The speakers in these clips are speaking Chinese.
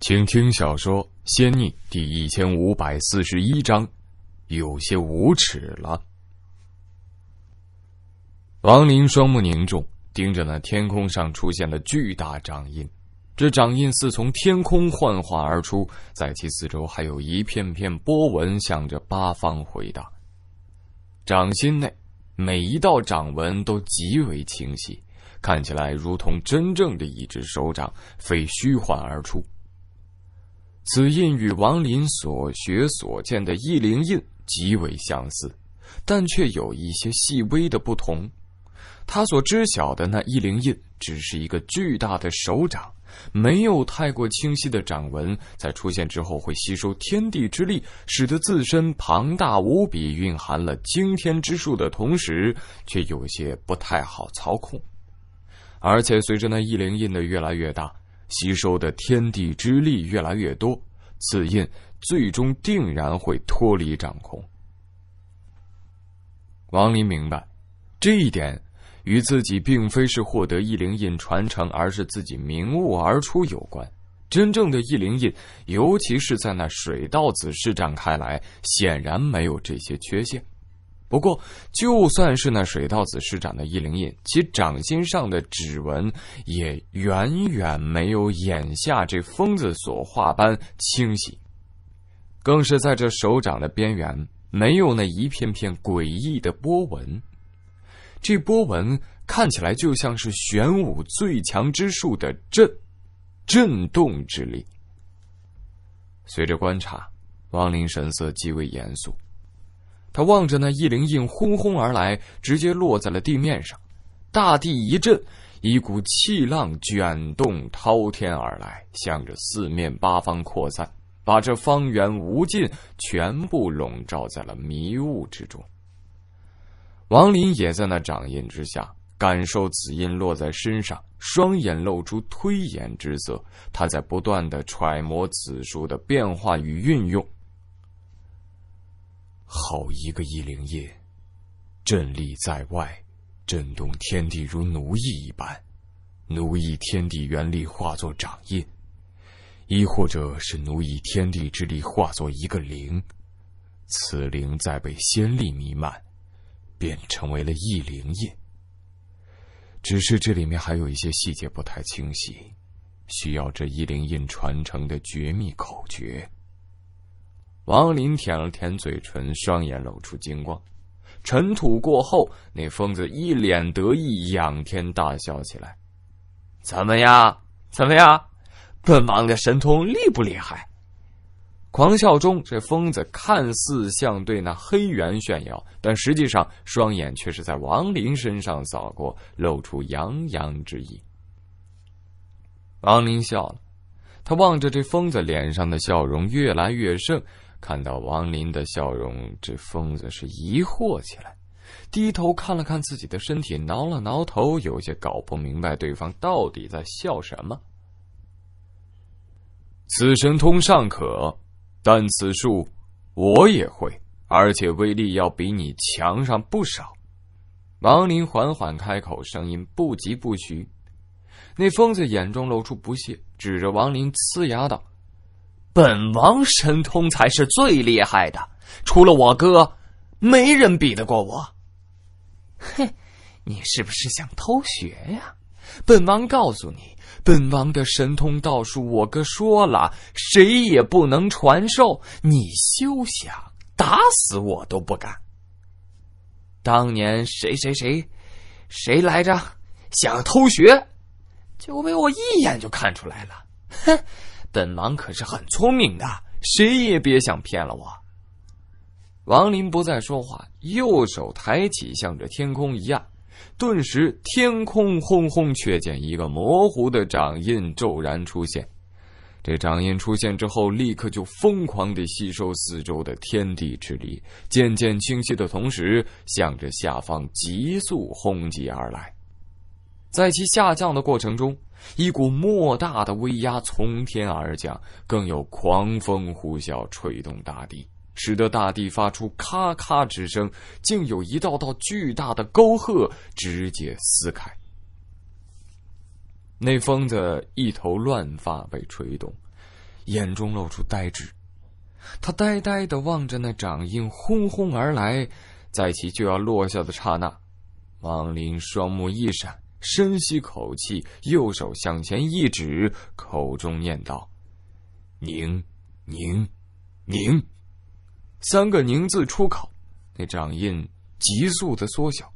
请听小说《仙逆》第一千五百四十一章，有些无耻了。王林双目凝重，盯着那天空上出现的巨大掌印。这掌印似从天空幻化而出，在其四周还有一片片波纹向着八方回荡。掌心内每一道掌纹都极为清晰，看起来如同真正的一只手掌，非虚幻而出。此印与王林所学所见的异灵印极为相似，但却有一些细微的不同。他所知晓的那异灵印只是一个巨大的手掌，没有太过清晰的掌纹，在出现之后会吸收天地之力，使得自身庞大无比，蕴含了惊天之术的同时，却有些不太好操控。而且随着那异灵印的越来越大。吸收的天地之力越来越多，此印最终定然会脱离掌控。王林明白，这一点与自己并非是获得异灵印传承，而是自己明悟而出有关。真正的异灵印，尤其是在那水道子施展开来，显然没有这些缺陷。不过，就算是那水稻子施展的一灵印，其掌心上的指纹也远远没有眼下这疯子所画般清晰，更是在这手掌的边缘没有那一片片诡异的波纹。这波纹看起来就像是玄武最强之术的震，震动之力。随着观察，王林神色极为严肃。他望着那一灵印轰轰而来，直接落在了地面上，大地一震，一股气浪卷动滔天而来，向着四面八方扩散，把这方圆无尽全部笼罩在了迷雾之中。王林也在那掌印之下，感受紫印落在身上，双眼露出推演之色，他在不断的揣摩此术的变化与运用。好一个异灵印，震立在外，震动天地如奴役一般，奴役天地元力化作掌印，亦或者是奴役天地之力化作一个灵，此灵再被仙力弥漫，便成为了异灵印。只是这里面还有一些细节不太清晰，需要这异灵印传承的绝密口诀。王林舔了舔嘴唇，双眼露出金光。尘土过后，那疯子一脸得意，仰天大笑起来：“怎么样？怎么样？本王的神通厉不厉害？”狂笑中，这疯子看似像对那黑猿炫耀，但实际上双眼却是在王林身上扫过，露出洋洋之意。王林笑了，他望着这疯子脸上的笑容越来越盛。看到王林的笑容，这疯子是疑惑起来，低头看了看自己的身体，挠了挠头，有些搞不明白对方到底在笑什么。此神通尚可，但此术我也会，而且威力要比你强上不少。王林缓缓开口，声音不疾不徐。那疯子眼中露出不屑，指着王林，呲牙道。本王神通才是最厉害的，除了我哥，没人比得过我。哼，你是不是想偷学呀？本王告诉你，本王的神通道术，我哥说了，谁也不能传授，你休想！打死我都不敢。当年谁谁谁，谁来着，想偷学，就被我一眼就看出来了。哼！本王可是很聪明的，谁也别想骗了我。王林不再说话，右手抬起，向着天空一按，顿时天空轰轰，却见一个模糊的掌印骤然出现。这掌印出现之后，立刻就疯狂的吸收四周的天地之力，渐渐清晰的同时，向着下方急速轰击而来。在其下降的过程中。一股莫大的威压从天而降，更有狂风呼啸，吹动大地，使得大地发出咔咔之声，竟有一道道巨大的沟壑直接撕开。那疯子一头乱发被吹动，眼中露出呆滞，他呆呆的望着那掌印轰轰而来，在其就要落下的刹那，王林双目一闪。深吸口气，右手向前一指，口中念道：“宁，宁，宁。”三个“宁”字出口，那掌印急速的缩小，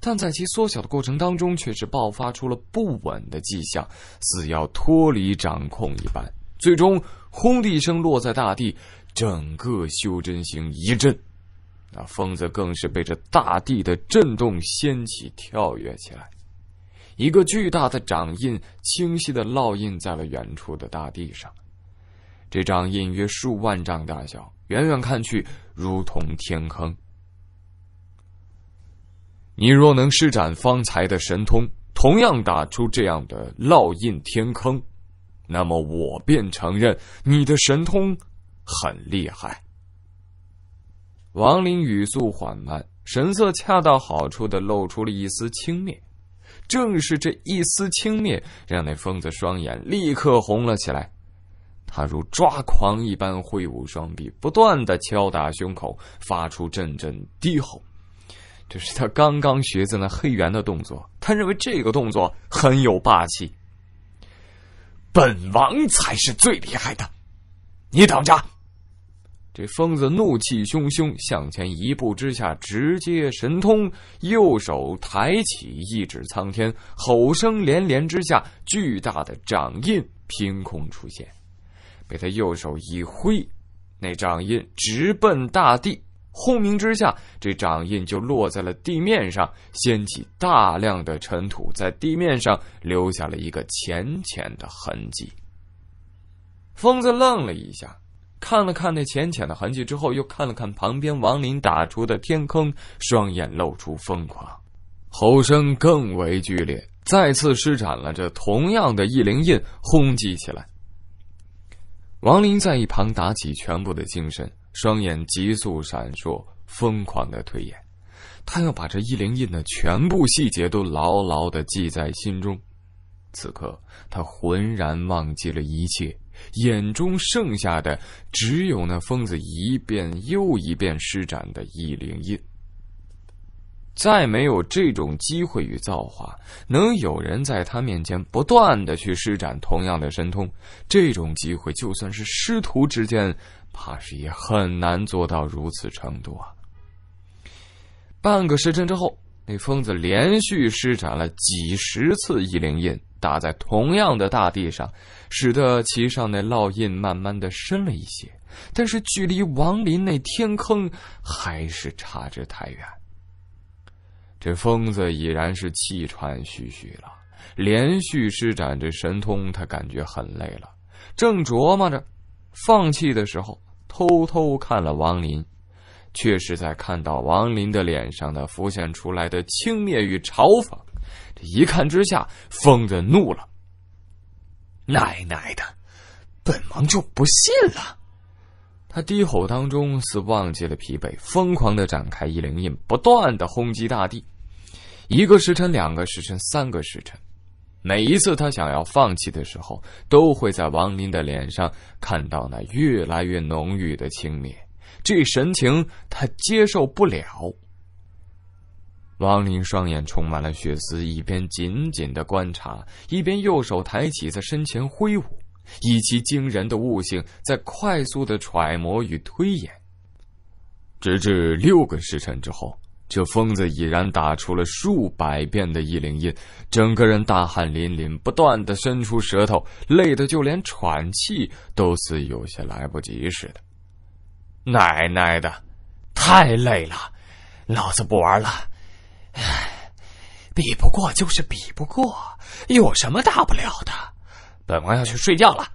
但在其缩小的过程当中，却是爆发出了不稳的迹象，似要脱离掌控一般。最终，轰的一声落在大地，整个修真行一震，那疯子更是被这大地的震动掀起跳跃起来。一个巨大的掌印清晰的烙印在了远处的大地上，这掌印约数万丈大小，远远看去如同天坑。你若能施展方才的神通，同样打出这样的烙印天坑，那么我便承认你的神通很厉害。王林语速缓慢，神色恰到好处的露出了一丝轻蔑。正是这一丝轻蔑，让那疯子双眼立刻红了起来。他如抓狂一般挥舞双臂，不断的敲打胸口，发出阵阵低吼。这是他刚刚学的那黑猿的动作，他认为这个动作很有霸气。本王才是最厉害的，你等着。这疯子怒气汹汹，向前一步之下，直接神通，右手抬起，一指苍天，吼声连连之下，巨大的掌印凭空出现，被他右手一挥，那掌印直奔大地，轰鸣之下，这掌印就落在了地面上，掀起大量的尘土，在地面上留下了一个浅浅的痕迹。疯子愣了一下。看了看那浅浅的痕迹之后，又看了看旁边王林打出的天坑，双眼露出疯狂，吼声更为剧烈，再次施展了这同样的异灵印轰击起来。王林在一旁打起全部的精神，双眼急速闪烁，疯狂的推演，他要把这异灵印的全部细节都牢牢的记在心中。此刻，他浑然忘记了一切。眼中剩下的只有那疯子一遍又一遍施展的异灵印。再没有这种机会与造化，能有人在他面前不断的去施展同样的神通？这种机会，就算是师徒之间，怕是也很难做到如此程度啊！半个时辰之后，那疯子连续施展了几十次异灵印。打在同样的大地上，使得其上那烙印慢慢的深了一些，但是距离王林那天坑还是差着太远。这疯子已然是气喘吁吁了，连续施展着神通，他感觉很累了，正琢磨着放弃的时候，偷偷看了王林，却是在看到王林的脸上的浮现出来的轻蔑与嘲讽。这一看之下，疯子怒了。奶奶的，本王就不信了！他低吼当中，似忘记了疲惫，疯狂的展开一灵印，不断的轰击大地。一个时辰，两个时辰，三个时辰，每一次他想要放弃的时候，都会在王林的脸上看到那越来越浓郁的轻蔑。这神情，他接受不了。王林双眼充满了血丝，一边紧紧的观察，一边右手抬起在身前挥舞，以其惊人的悟性在快速的揣摩与推演。直至六个时辰之后，这疯子已然打出了数百遍的异灵印，整个人大汗淋淋，不断的伸出舌头，累得就连喘气都似有些来不及似的。奶奶的，太累了，老子不玩了。唉，比不过就是比不过，有什么大不了的？本王要去睡觉了。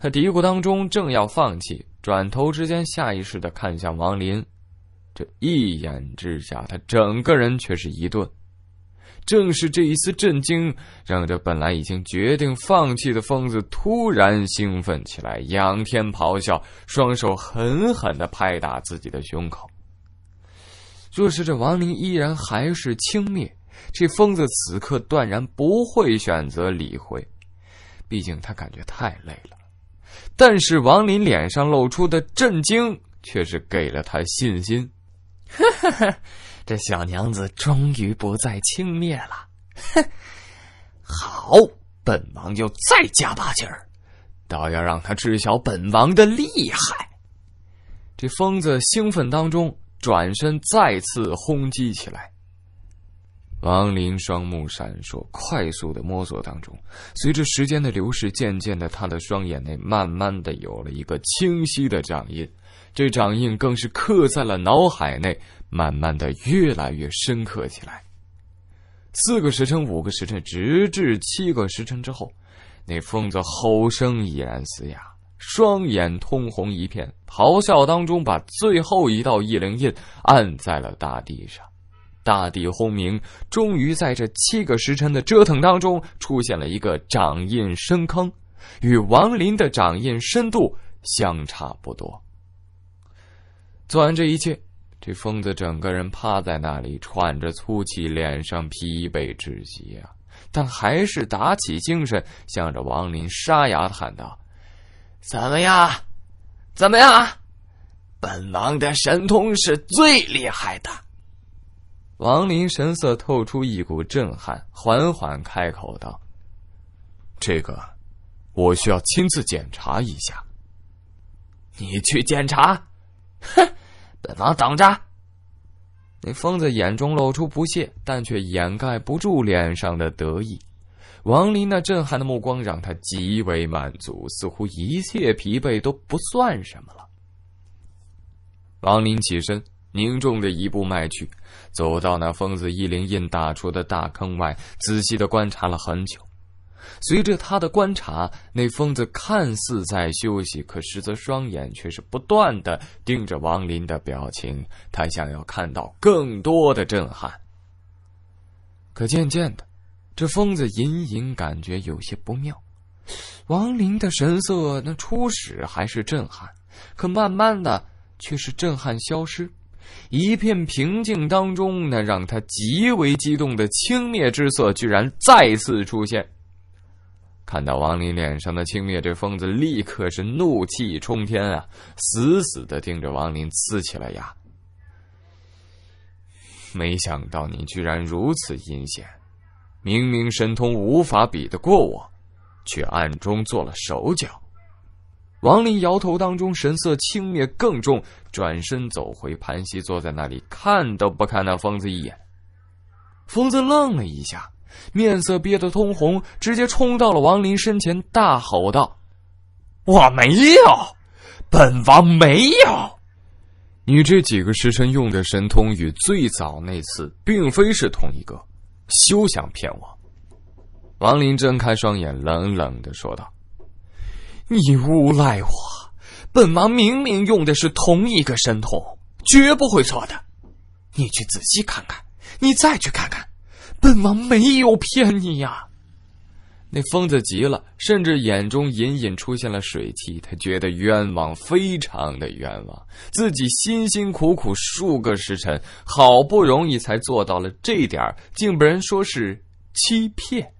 他嘀咕当中，正要放弃，转头之间，下意识的看向王林。这一眼之下，他整个人却是一顿。正是这一丝震惊，让这本来已经决定放弃的疯子突然兴奋起来，仰天咆哮，双手狠狠的拍打自己的胸口。若是这王林依然还是轻蔑，这疯子此刻断然不会选择理会，毕竟他感觉太累了。但是王林脸上露出的震惊，却是给了他信心。这小娘子终于不再轻蔑了。好，本王就再加把劲儿，倒要让他知晓本王的厉害。这疯子兴奋当中。转身再次轰击起来。王林双目闪烁，快速的摸索当中。随着时间的流逝，渐渐的，他的双眼内慢慢的有了一个清晰的掌印，这掌印更是刻在了脑海内，慢慢的越来越深刻起来。四个时辰、五个时辰，直至七个时辰之后，那疯子吼声已然嘶哑。双眼通红一片，咆哮当中，把最后一道异灵印按在了大地上，大地轰鸣。终于，在这七个时辰的折腾当中，出现了一个掌印深坑，与王林的掌印深度相差不多。做完这一切，这疯子整个人趴在那里喘着粗气，脸上疲惫至极啊！但还是打起精神，向着王林沙哑的喊道。怎么样？怎么样啊？本王的神通是最厉害的。王林神色透出一股震撼，缓缓开口道：“这个，我需要亲自检查一下。你去检查？哼，本王等着。”那疯子眼中露出不屑，但却掩盖不住脸上的得意。王林那震撼的目光让他极为满足，似乎一切疲惫都不算什么了。王林起身，凝重的一步迈去，走到那疯子一灵印打出的大坑外，仔细的观察了很久。随着他的观察，那疯子看似在休息，可实则双眼却是不断的盯着王林的表情，他想要看到更多的震撼。可渐渐的，这疯子隐隐感觉有些不妙，王林的神色那初始还是震撼，可慢慢的却是震撼消失，一片平静当中，那让他极为激动的轻蔑之色居然再次出现。看到王林脸上的轻蔑，这疯子立刻是怒气冲天啊！死死的盯着王林，呲起了牙。没想到你居然如此阴险！明明神通无法比得过我，却暗中做了手脚。王林摇头，当中神色轻蔑更重，转身走回，盘膝坐在那里，看都不看那疯子一眼。疯子愣了一下，面色憋得通红，直接冲到了王林身前，大吼道：“我没有，本王没有！你这几个时辰用的神通与最早那次，并非是同一个。”休想骗我！王林睁开双眼，冷冷的说道：“你诬赖我！本王明明用的是同一个神通，绝不会错的。你去仔细看看，你再去看看，本王没有骗你呀！”那疯子急了，甚至眼中隐隐出现了水汽。他觉得冤枉，非常的冤枉。自己辛辛苦苦数个时辰，好不容易才做到了这点儿，竟被人说是欺骗。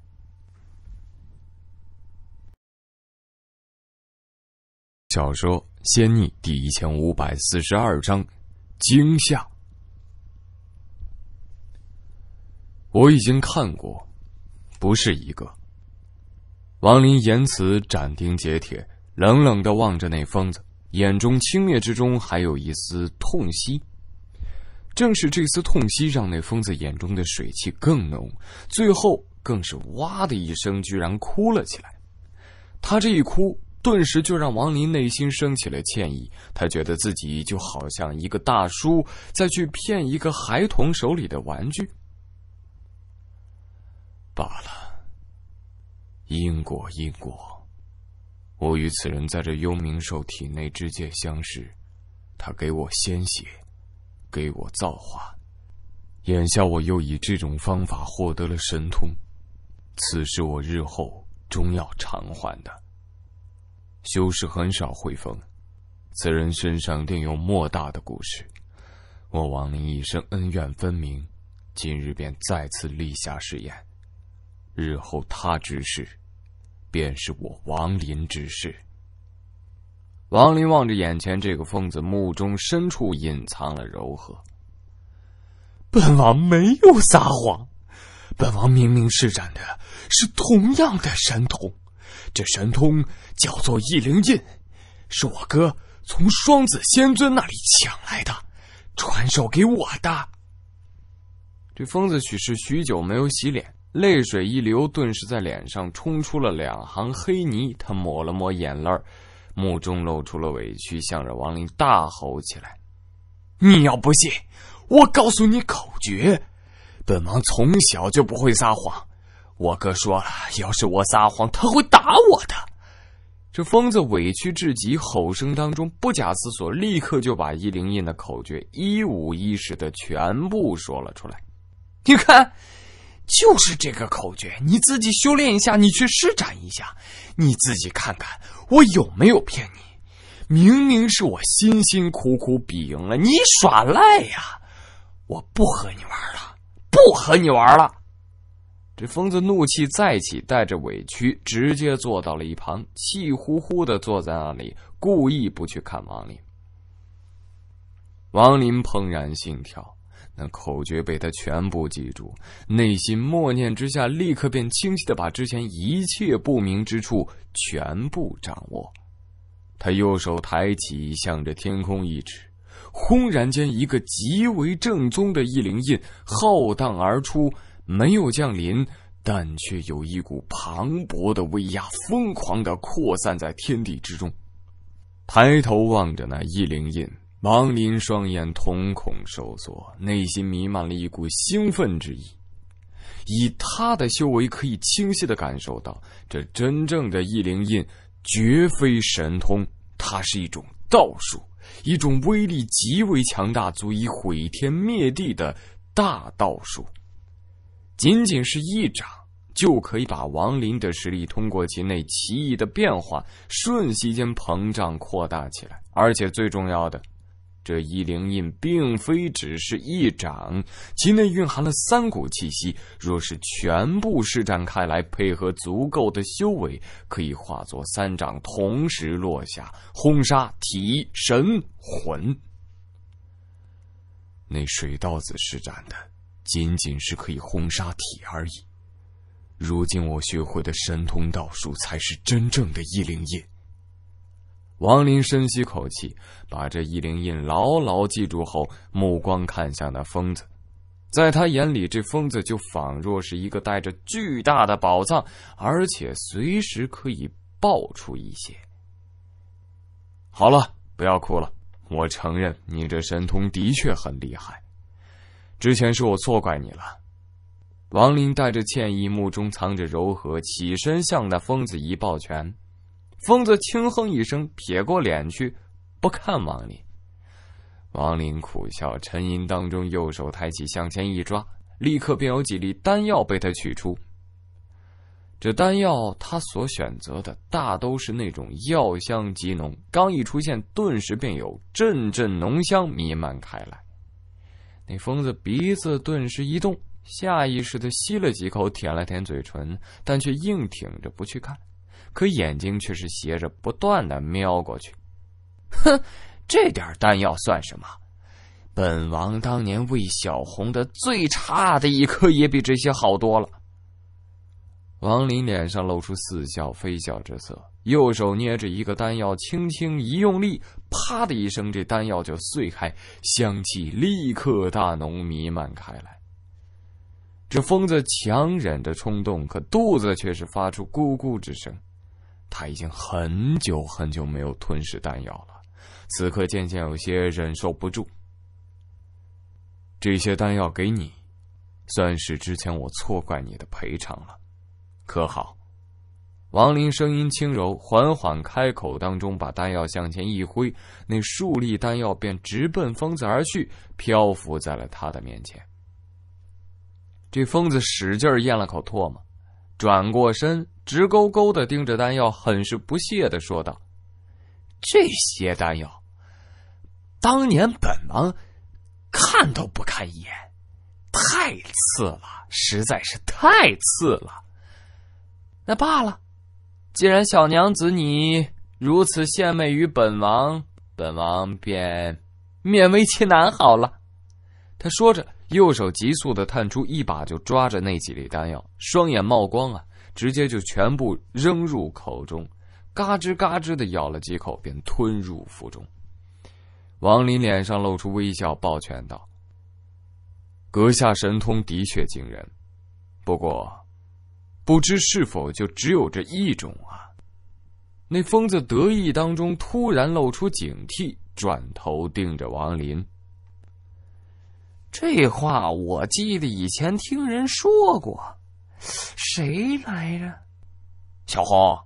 小说《仙逆》第一千五百四十二章：惊吓。我已经看过，不是一个。王林言辞斩钉截铁，冷冷的望着那疯子，眼中轻蔑之中还有一丝痛惜。正是这丝痛惜，让那疯子眼中的水气更浓，最后更是哇的一声，居然哭了起来。他这一哭，顿时就让王林内心升起了歉意。他觉得自己就好像一个大叔在去骗一个孩童手里的玩具，罢了。因果因果，我与此人在这幽冥兽体内之界相识，他给我鲜血，给我造化，眼下我又以这种方法获得了神通，此事我日后终要偿还的。修士很少会疯，此人身上定有莫大的故事，我王林一生恩怨分明，今日便再次立下誓言，日后他之事。便是我王林之事。王林望着眼前这个疯子，目中深处隐藏了柔和。本王没有撒谎，本王明明施展的是同样的神通，这神通叫做异灵印，是我哥从双子仙尊那里抢来的，传授给我的。这疯子许是许久没有洗脸。泪水一流，顿时在脸上冲出了两行黑泥。他抹了抹眼泪，目中露出了委屈，向着王林大吼起来：“你要不信，我告诉你口诀。本王从小就不会撒谎。我哥说了，要是我撒谎，他会打我的。”这疯子委屈至极，吼声当中不假思索，立刻就把一灵印的口诀一五一十的全部说了出来。你看。就是这个口诀，你自己修炼一下，你去施展一下，你自己看看我有没有骗你。明明是我辛辛苦苦比赢了，你耍赖呀！我不和你玩了，不和你玩了。这疯子怒气再起，带着委屈，直接坐到了一旁，气呼呼的坐在那里，故意不去看王林。王林怦然心跳。那口诀被他全部记住，内心默念之下，立刻便清晰的把之前一切不明之处全部掌握。他右手抬起，向着天空一指，轰然间，一个极为正宗的异灵印浩荡而出，没有降临，但却有一股磅礴的威压疯狂的扩散在天地之中。抬头望着那异灵印。王林双眼瞳孔收缩，内心弥漫了一股兴奋之意。以他的修为，可以清晰的感受到，这真正的异灵印绝非神通，它是一种道术，一种威力极为强大、足以毁天灭地的大道术。仅仅是一掌，就可以把王林的实力通过其内奇异的变化，瞬息间膨胀扩大起来，而且最重要的。这一灵印并非只是一掌，其内蕴含了三股气息。若是全部施展开来，配合足够的修为，可以化作三掌同时落下，轰杀体、神、魂。那水道子施展的，仅仅是可以轰杀体而已。如今我学会的神通道术，才是真正的一灵印。王林深吸口气，把这一灵印牢牢记住后，目光看向那疯子，在他眼里，这疯子就仿若是一个带着巨大的宝藏，而且随时可以爆出一些。好了，不要哭了，我承认你这神通的确很厉害，之前是我错怪你了。王林带着歉意，目中藏着柔和，起身向那疯子一抱拳。疯子轻哼一声，撇过脸去，不看王林。王林苦笑，沉吟当中，右手抬起向前一抓，立刻便有几粒丹药被他取出。这丹药他所选择的，大都是那种药香极浓，刚一出现，顿时便有阵阵浓香弥漫开来。那疯子鼻子顿时一动，下意识的吸了几口，舔了舔嘴唇，但却硬挺着不去看。可眼睛却是斜着不断的瞄过去，哼，这点丹药算什么？本王当年喂小红的最差的一颗也比这些好多了。王林脸上露出似笑非笑之色，右手捏着一个丹药，轻轻一用力，啪的一声，这丹药就碎开，香气立刻大浓弥漫开来。这疯子强忍着冲动，可肚子却是发出咕咕之声。他已经很久很久没有吞噬丹药了，此刻渐渐有些忍受不住。这些丹药给你，算是之前我错怪你的赔偿了，可好？王林声音轻柔，缓缓开口，当中把丹药向前一挥，那数粒丹药便直奔疯子而去，漂浮在了他的面前。这疯子使劲咽了口唾沫，转过身。直勾勾的盯着丹药，很是不屑的说道：“这些丹药，当年本王看都不看一眼，太次了，实在是太次了。那罢了，既然小娘子你如此献媚于本王，本王便勉为其难好了。”他说着，右手急速的探出，一把就抓着那几粒丹药，双眼冒光啊！直接就全部扔入口中，嘎吱嘎吱的咬了几口，便吞入腹中。王林脸上露出微笑，抱拳道：“阁下神通的确惊人，不过，不知是否就只有这一种啊？”那疯子得意当中突然露出警惕，转头盯着王林。这话我记得以前听人说过。谁来着？小红，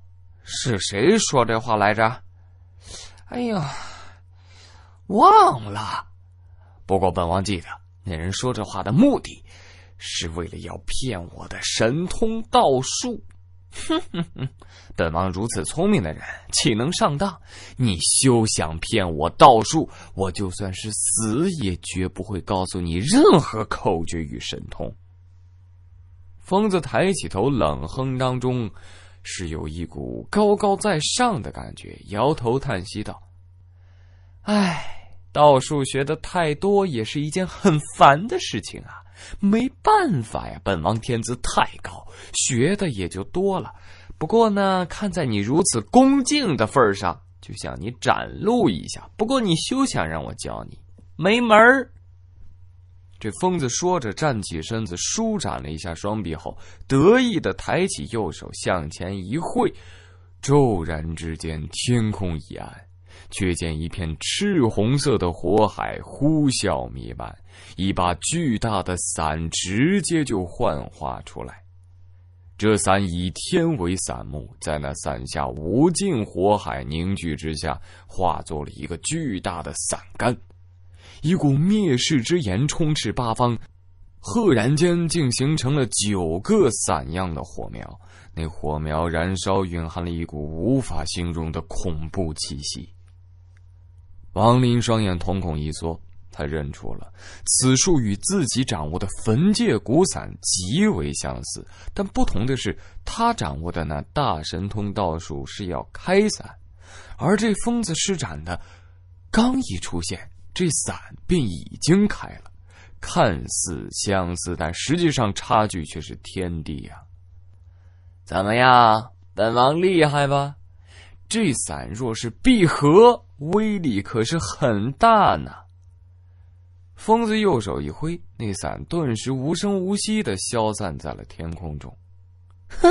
是谁说这话来着？哎呦，忘了。不过本王记得，那人说这话的目的，是为了要骗我的神通道术。哼哼哼，本王如此聪明的人，岂能上当？你休想骗我道术！我就算是死，也绝不会告诉你任何口诀与神通。疯子抬起头，冷哼当中，是有一股高高在上的感觉。摇头叹息道：“唉，道术学的太多也是一件很烦的事情啊，没办法呀，本王天资太高，学的也就多了。不过呢，看在你如此恭敬的份上，就向你展露一下。不过你休想让我教你，没门儿。”这疯子说着，站起身子，舒展了一下双臂后，得意的抬起右手向前一挥，骤然之间，天空一暗，却见一片赤红色的火海呼啸弥漫，一把巨大的伞直接就幻化出来。这伞以天为伞木，在那伞下无尽火海凝聚之下，化作了一个巨大的伞杆。一股灭世之炎充斥八方，赫然间竟形成了九个伞样的火苗。那火苗燃烧，蕴含了一股无法形容的恐怖气息。王林双眼瞳孔一缩，他认出了此术与自己掌握的焚界古伞极为相似，但不同的是，他掌握的那大神通道术是要开伞，而这疯子施展的，刚一出现。这伞便已经开了，看似相似，但实际上差距却是天地呀。怎么样，本王厉害吧？这伞若是闭合，威力可是很大呢。疯子右手一挥，那伞顿时无声无息的消散在了天空中。哼，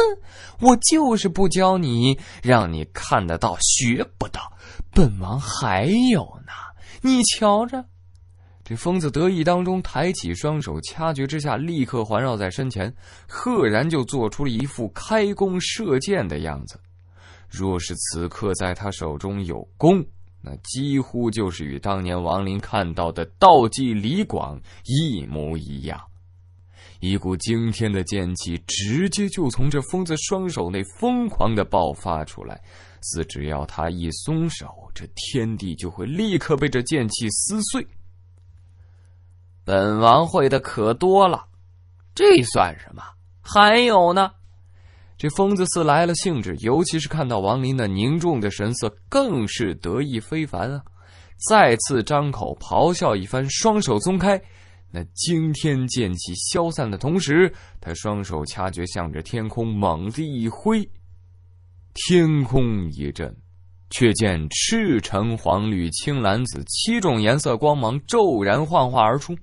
我就是不教你，让你看得到，学不到。本王还有呢。你瞧着，这疯子得意当中，抬起双手掐诀之下，立刻环绕在身前，赫然就做出了一副开弓射箭的样子。若是此刻在他手中有弓，那几乎就是与当年王林看到的道济李广一模一样。一股惊天的剑气直接就从这疯子双手内疯狂的爆发出来。自只要他一松手，这天地就会立刻被这剑气撕碎。本王会的可多了，这算什么？还有呢？这疯子似来了兴致，尤其是看到王林那凝重的神色，更是得意非凡啊！再次张口咆哮一番，双手松开，那惊天剑气消散的同时，他双手掐诀，向着天空猛地一挥。天空一震，却见赤橙黄绿青蓝紫七种颜色光芒骤然幻化而出。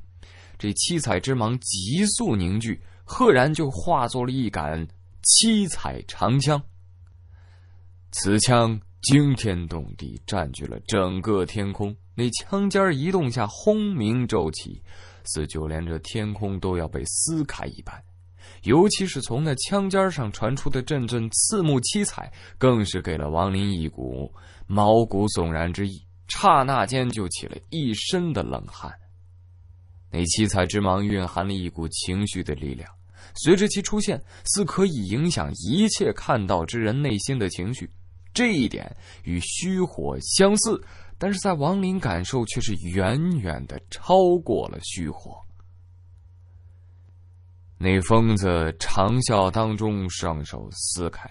这七彩之芒急速凝聚，赫然就化作了一杆七彩长枪。此枪惊天动地，占据了整个天空。那枪尖一动下，轰鸣骤起，似就连这天空都要被撕开一般。尤其是从那枪尖上传出的阵阵刺目七彩，更是给了王林一股毛骨悚然之意，刹那间就起了一身的冷汗。那七彩之芒蕴含了一股情绪的力量，随着其出现，似可以影响一切看到之人内心的情绪。这一点与虚火相似，但是在王林感受却是远远的超过了虚火。那疯子长啸当中，双手撕开，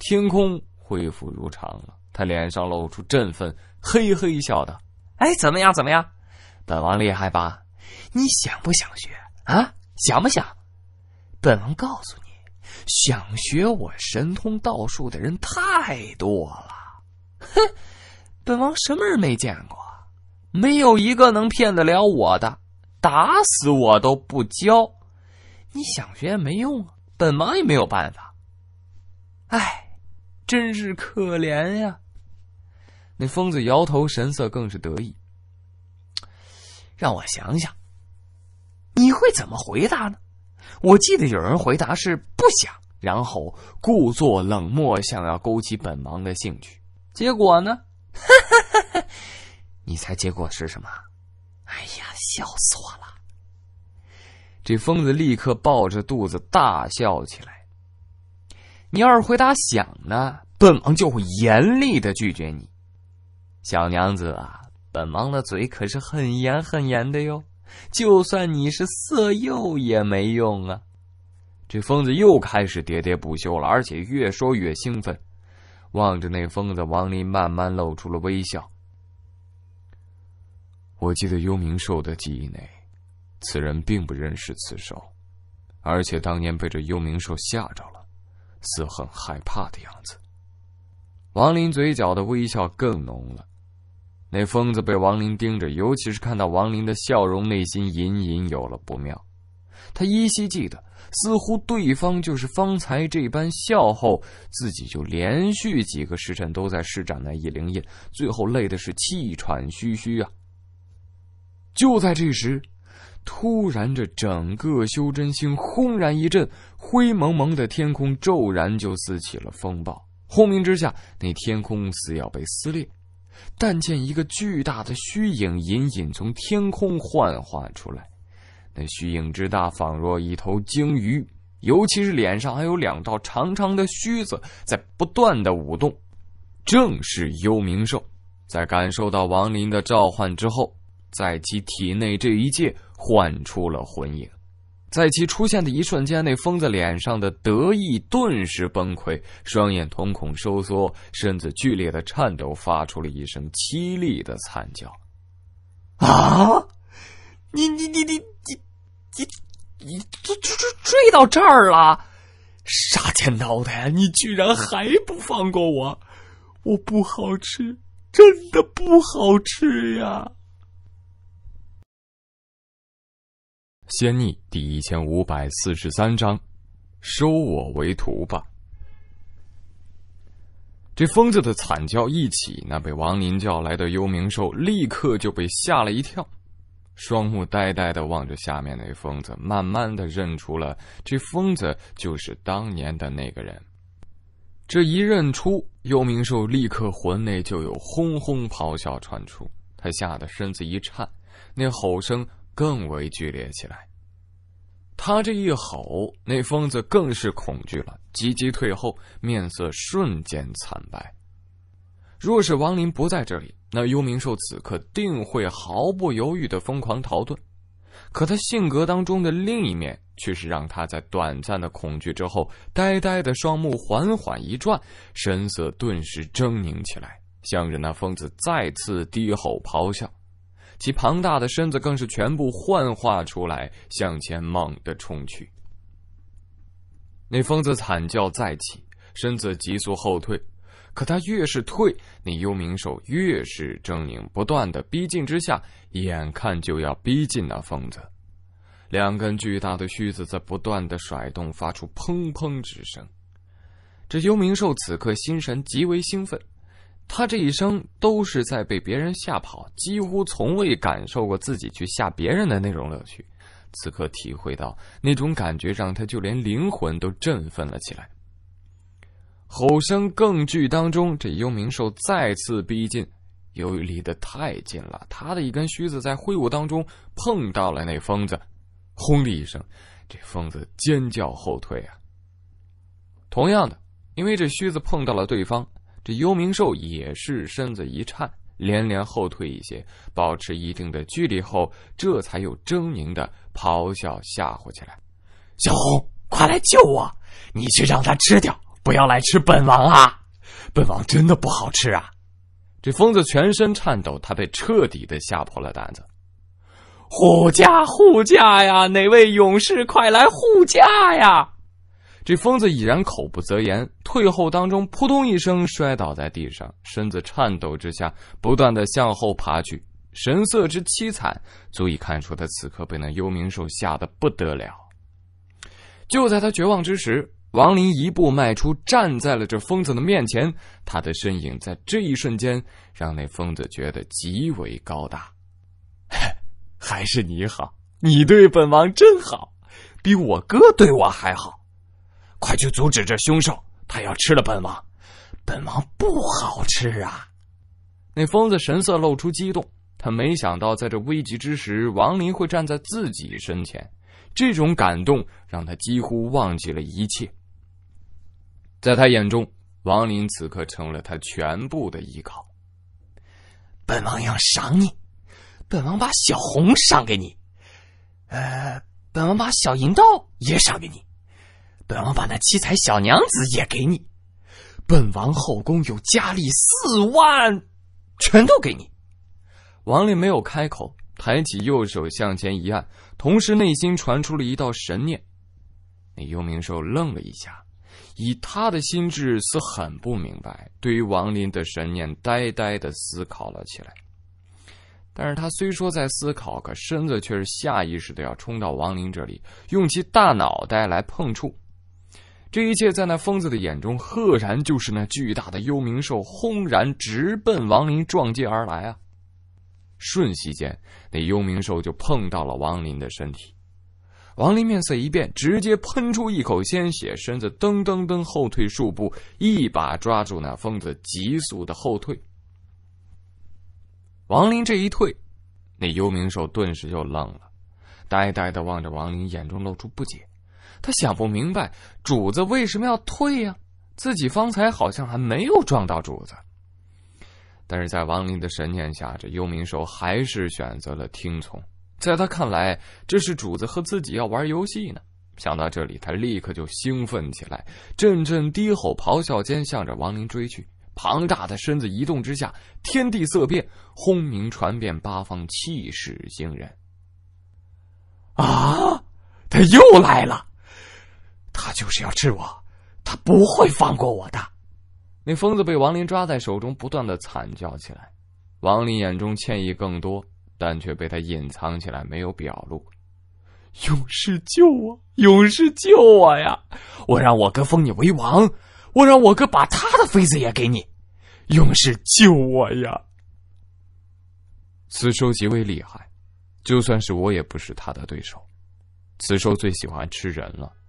天空恢复如常了。他脸上露出振奋，嘿嘿笑道：“哎，怎么样？怎么样？本王厉害吧？你想不想学啊？想不想？本王告诉你，想学我神通道术的人太多了。哼，本王什么人没见过？没有一个能骗得了我的，打死我都不教。”你想学也没用啊，本王也没有办法。哎，真是可怜呀。那疯子摇头，神色更是得意。让我想想，你会怎么回答呢？我记得有人回答是不想，然后故作冷漠，想要勾起本王的兴趣。结果呢？你猜结果是什么？哎呀，笑死我了！这疯子立刻抱着肚子大笑起来。你要是回答想呢，本王就会严厉的拒绝你。小娘子啊，本王的嘴可是很严很严的哟，就算你是色诱也没用啊！这疯子又开始喋喋不休了，而且越说越兴奋。望着那疯子，王林慢慢露出了微笑。我记得幽冥兽的记忆内。此人并不认识此兽，而且当年被这幽冥兽吓着了，似很害怕的样子。王林嘴角的微笑更浓了。那疯子被王林盯着，尤其是看到王林的笑容，内心隐隐有了不妙。他依稀记得，似乎对方就是方才这般笑后，自己就连续几个时辰都在施展那异灵印，最后累的是气喘吁吁啊。就在这时。突然，这整个修真星轰然一震，灰蒙蒙的天空骤然就似起了风暴。轰鸣之下，那天空似要被撕裂。但见一个巨大的虚影隐隐从天空幻化出来，那虚影之大，仿若一头鲸鱼，尤其是脸上还有两道长长的须子在不断的舞动。正是幽冥兽，在感受到王林的召唤之后，在其体内这一界。唤出了魂影，在其出现的一瞬间，那疯子脸上的得意顿时崩溃，双眼瞳孔收缩，身子剧烈的颤抖，发出了一声凄厉的惨叫：“啊！你你你你你你你追追追追到这儿了？杀千刀的呀！你居然还不放过我？我不好吃，真的不好吃呀！”仙逆第一千五百四十三章，收我为徒吧。这疯子的惨叫一起，那被王林叫来的幽冥兽立刻就被吓了一跳，双目呆呆的望着下面那疯子，慢慢的认出了这疯子就是当年的那个人。这一认出，幽冥兽立刻魂内就有轰轰咆哮传出，他吓得身子一颤，那吼声。更为剧烈起来。他这一吼，那疯子更是恐惧了，急急退后，面色瞬间惨白。若是王林不在这里，那幽冥兽此刻定会毫不犹豫的疯狂逃遁。可他性格当中的另一面，却是让他在短暂的恐惧之后，呆呆的双目缓缓一转，神色顿时狰狞起来，向着那疯子再次低吼咆哮。其庞大的身子更是全部幻化出来，向前猛地冲去。那疯子惨叫再起，身子急速后退，可他越是退，那幽冥兽越是狰狞，不断的逼近之下，眼看就要逼近那疯子。两根巨大的须子在不断的甩动，发出砰砰之声。这幽冥兽此刻心神极为兴奋。他这一生都是在被别人吓跑，几乎从未感受过自己去吓别人的那种乐趣。此刻体会到那种感觉，让他就连灵魂都振奋了起来。吼声更剧当中，这幽冥兽再次逼近。由于离得太近了，他的一根须子在挥舞当中碰到了那疯子，轰的一声，这疯子尖叫后退啊。同样的，因为这须子碰到了对方。这幽冥兽也是身子一颤，连连后退一些，保持一定的距离后，这才有狰狞的咆哮吓唬起来：“小红，快来救我！你去让它吃掉，不要来吃本王啊！本王真的不好吃啊！”这疯子全身颤抖，他被彻底的吓破了胆子：“护驾，护驾呀！哪位勇士快来护驾呀！”这疯子已然口不择言，退后当中，扑通一声摔倒在地上，身子颤抖之下，不断的向后爬去，神色之凄惨，足以看出他此刻被那幽冥兽吓得不得了。就在他绝望之时，王林一步迈出，站在了这疯子的面前，他的身影在这一瞬间让那疯子觉得极为高大。嘿，还是你好，你对本王真好，比我哥对我还好。快去阻止这凶兽！他要吃了本王，本王不好吃啊！那疯子神色露出激动，他没想到在这危急之时，王林会站在自己身前，这种感动让他几乎忘记了一切。在他眼中，王林此刻成了他全部的依靠。本王要赏你，本王把小红赏给你，呃，本王把小银豆也赏给你。本王把那七彩小娘子也给你，本王后宫有佳丽四万，全都给你。王林没有开口，抬起右手向前一按，同时内心传出了一道神念。那幽冥兽愣了一下，以他的心智是很不明白，对于王林的神念，呆呆的思考了起来。但是他虽说在思考，可身子却是下意识的要冲到王林这里，用其大脑袋来碰触。这一切在那疯子的眼中，赫然就是那巨大的幽冥兽轰然直奔王林撞击而来啊！瞬息间，那幽冥兽就碰到了王林的身体，王林面色一变，直接喷出一口鲜血，身子噔噔噔后退数步，一把抓住那疯子，急速的后退。王林这一退，那幽冥兽顿时就愣了，呆呆的望着王林，眼中露出不解。他想不明白，主子为什么要退呀？自己方才好像还没有撞到主子。但是在王林的神念下，这幽冥兽还是选择了听从。在他看来，这是主子和自己要玩游戏呢。想到这里，他立刻就兴奋起来，阵阵低吼咆哮间，向着王林追去。庞大的身子移动之下，天地色变，轰鸣传遍八方，气势惊人。啊！他又来了！他就是要治我，他不会放过我的。那疯子被王林抓在手中，不断的惨叫起来。王林眼中歉意更多，但却被他隐藏起来，没有表露。勇士救我，勇士救我呀！我让我哥封你为王，我让我哥把他的妃子也给你。勇士救我呀！此兽极为厉害，就算是我也不是他的对手。此兽最喜欢吃人了。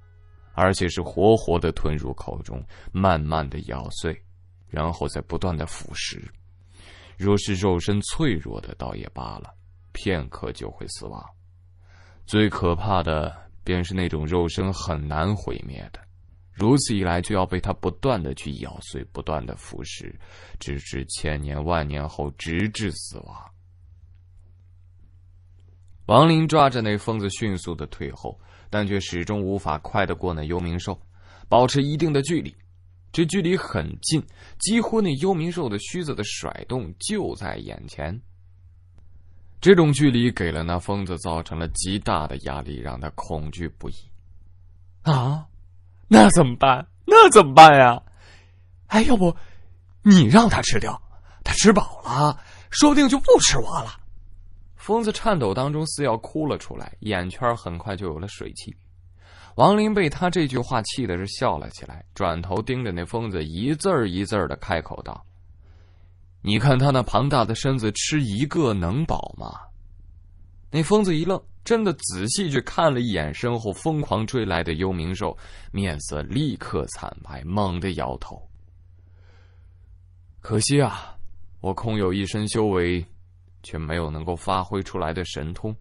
而且是活活的吞入口中，慢慢的咬碎，然后再不断的腐蚀。若是肉身脆弱的，倒也罢了，片刻就会死亡。最可怕的便是那种肉身很难毁灭的，如此一来，就要被他不断的去咬碎，不断的腐蚀，直至千年万年后，直至死亡。王林抓着那疯子，迅速的退后。但却始终无法快得过那幽冥兽，保持一定的距离。这距离很近，几乎那幽冥兽的须子的甩动就在眼前。这种距离给了那疯子造成了极大的压力，让他恐惧不已。啊，那怎么办？那怎么办呀？哎，要不你让他吃掉，他吃饱了，说不定就不吃我了。疯子颤抖当中，似要哭了出来，眼圈很快就有了水汽。王林被他这句话气的是笑了起来，转头盯着那疯子，一字儿一字儿的开口道：“你看他那庞大的身子，吃一个能饱吗？”那疯子一愣，真的仔细去看了一眼身后疯狂追来的幽冥兽，面色立刻惨白，猛地摇头：“可惜啊，我空有一身修为。”却没有能够发挥出来的神通。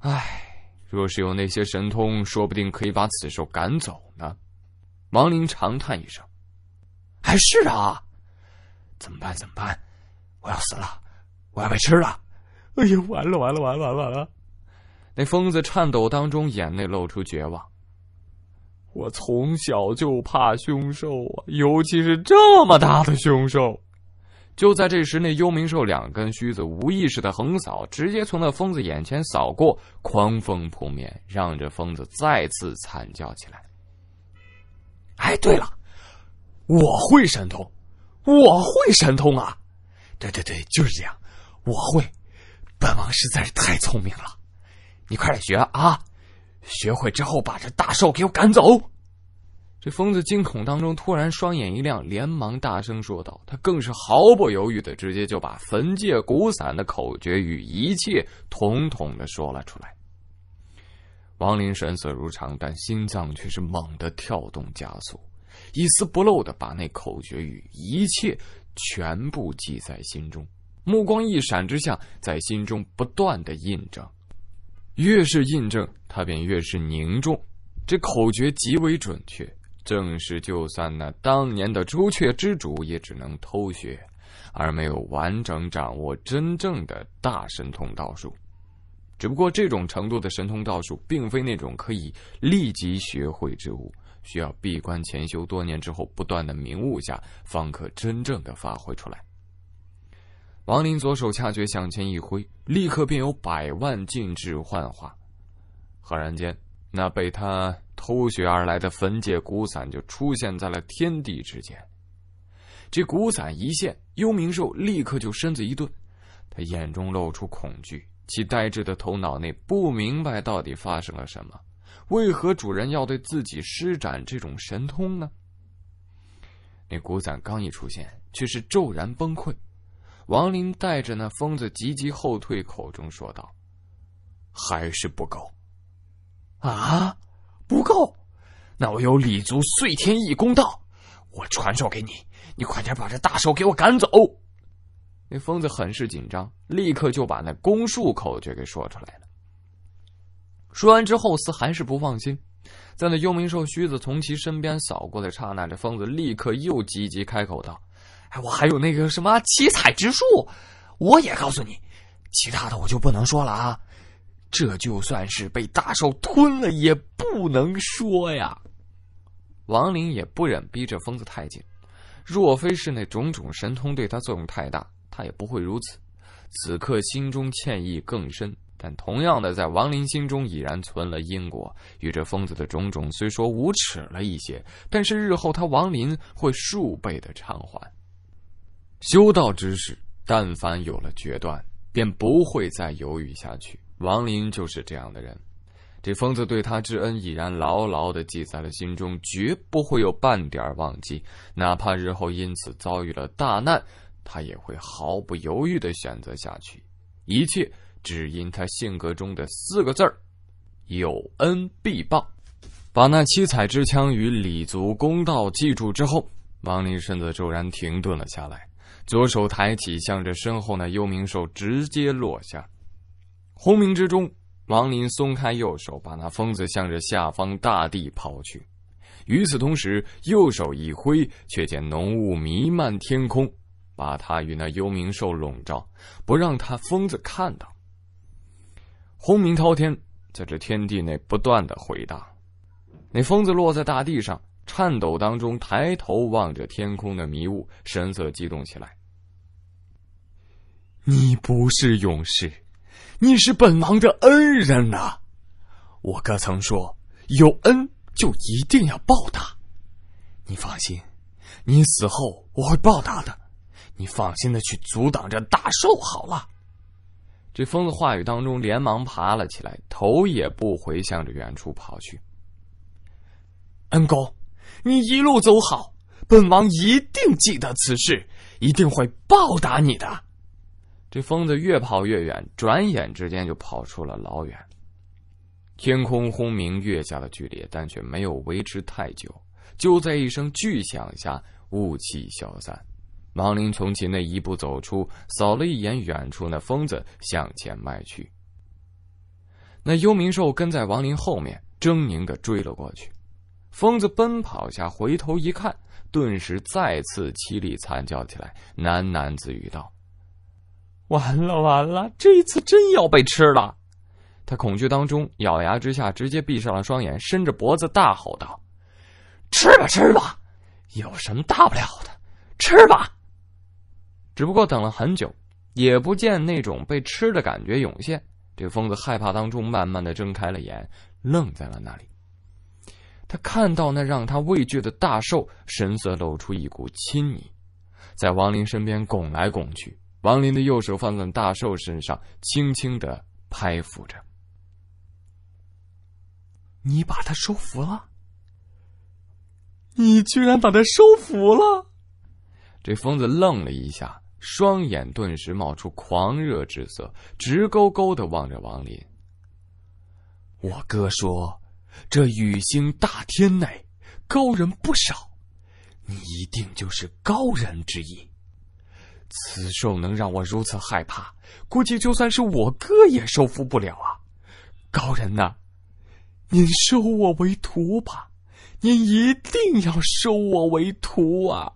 唉，若是有那些神通，说不定可以把此兽赶走呢。王林长叹一声：“还是啊，怎么办？怎么办？我要死了，我要被吃了！哎呀，完了，完了，完了，完了，完了！”那疯子颤抖当中，眼内露出绝望。我从小就怕凶兽啊，尤其是这么大的凶兽。就在这时，那幽冥兽两根须子无意识的横扫，直接从那疯子眼前扫过，狂风扑面，让这疯子再次惨叫起来。哎，对了，我会神通，我会神通啊！对对对，就是这样，我会。本王实在是太聪明了，你快点学啊！学会之后把这大兽给我赶走。这疯子惊恐当中，突然双眼一亮，连忙大声说道：“他更是毫不犹豫的，直接就把焚界古散的口诀与一切统统的说了出来。”王林神色如常，但心脏却是猛地跳动加速，一丝不漏的把那口诀与一切全部记在心中，目光一闪之下，在心中不断的印证，越是印证，他便越是凝重。这口诀极为准确。正是，就算那当年的朱雀之主也只能偷学，而没有完整掌握真正的大神通道术。只不过这种程度的神通道术，并非那种可以立即学会之物，需要闭关潜修多年之后，不断的明悟下，方可真正的发挥出来。王林左手掐诀向前一挥，立刻便有百万禁制幻化。赫然间，那被他。偷学而来的焚界古伞就出现在了天地之间。这古伞一现，幽冥兽立刻就身子一顿，他眼中露出恐惧，其呆滞的头脑内不明白到底发生了什么，为何主人要对自己施展这种神通呢？那古伞刚一出现，却是骤然崩溃。王林带着那疯子急急后退，口中说道：“还是不够。”啊！不够，那我有李足碎天一功道，我传授给你，你快点把这大兽给我赶走。那疯子很是紧张，立刻就把那攻术口诀给说出来了。说完之后，似还是不放心，在那幽冥兽须子从其身边扫过的刹那，这疯子立刻又急急开口道：“哎，我还有那个什么七彩之术，我也告诉你，其他的我就不能说了啊。”这就算是被大兽吞了，也不能说呀。王林也不忍逼这疯子太紧，若非是那种种神通对他作用太大，他也不会如此。此刻心中歉意更深，但同样的，在王林心中已然存了因果。与这疯子的种种虽说无耻了一些，但是日后他王林会数倍的偿还。修道之事，但凡有了决断，便不会再犹豫下去。王林就是这样的人，这疯子对他之恩已然牢牢的记在了心中，绝不会有半点忘记。哪怕日后因此遭遇了大难，他也会毫不犹豫的选择下去。一切只因他性格中的四个字儿：有恩必报。把那七彩之枪与李族公道记住之后，王林身子骤然停顿了下来，左手抬起，向着身后那幽冥兽直接落下。轰鸣之中，王林松开右手，把那疯子向着下方大地抛去。与此同时，右手一挥，却见浓雾弥漫天空，把他与那幽冥兽笼罩，不让他疯子看到。轰鸣滔天，在这天地内不断的回荡。那疯子落在大地上，颤抖当中抬头望着天空的迷雾，神色激动起来：“你不是勇士。”你是本王的恩人呐，我哥曾说，有恩就一定要报答。你放心，你死后我会报答的。你放心的去阻挡这大寿好了。这疯子话语当中连忙爬了起来，头也不回向着远处跑去。恩公，你一路走好，本王一定记得此事，一定会报答你的。这疯子越跑越远，转眼之间就跑出了老远。天空轰鸣，越下的剧烈，但却没有维持太久。就在一声巨响下，雾气消散，王林从其内一步走出，扫了一眼远处那疯子，向前迈去。那幽冥兽跟在王林后面，狰狞的追了过去。疯子奔跑下，回头一看，顿时再次凄厉惨叫起来，喃喃自语道。完了完了，这一次真要被吃了！他恐惧当中，咬牙之下，直接闭上了双眼，伸着脖子大吼道：“吃吧吃吧，有什么大不了的？吃吧！”只不过等了很久，也不见那种被吃的感觉涌现。这疯子害怕当中，慢慢的睁开了眼，愣在了那里。他看到那让他畏惧的大兽，神色露出一股亲昵，在王林身边拱来拱去。王林的右手放在大寿身上，轻轻的拍抚着。你把他收服了？你居然把他收服了？这疯子愣了一下，双眼顿时冒出狂热之色，直勾勾的望着王林。我哥说，这雨星大天内高人不少，你一定就是高人之一。此兽能让我如此害怕，估计就算是我哥也收服不了啊！高人呐，您收我为徒吧，您一定要收我为徒啊！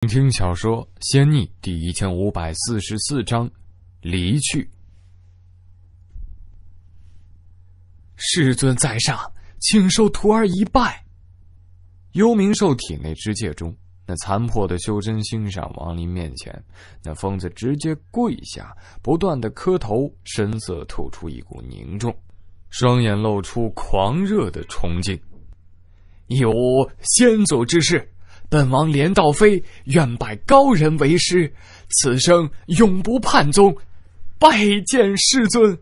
请听小说《仙逆》第一千五百四十四章《离去》。世尊在上，请受徒儿一拜。幽冥兽体内之界中。那残破的修真心上，王林面前，那疯子直接跪下，不断的磕头，神色透出一股凝重，双眼露出狂热的崇敬。有先祖之事，本王连道飞愿拜高人为师，此生永不叛宗，拜见师尊。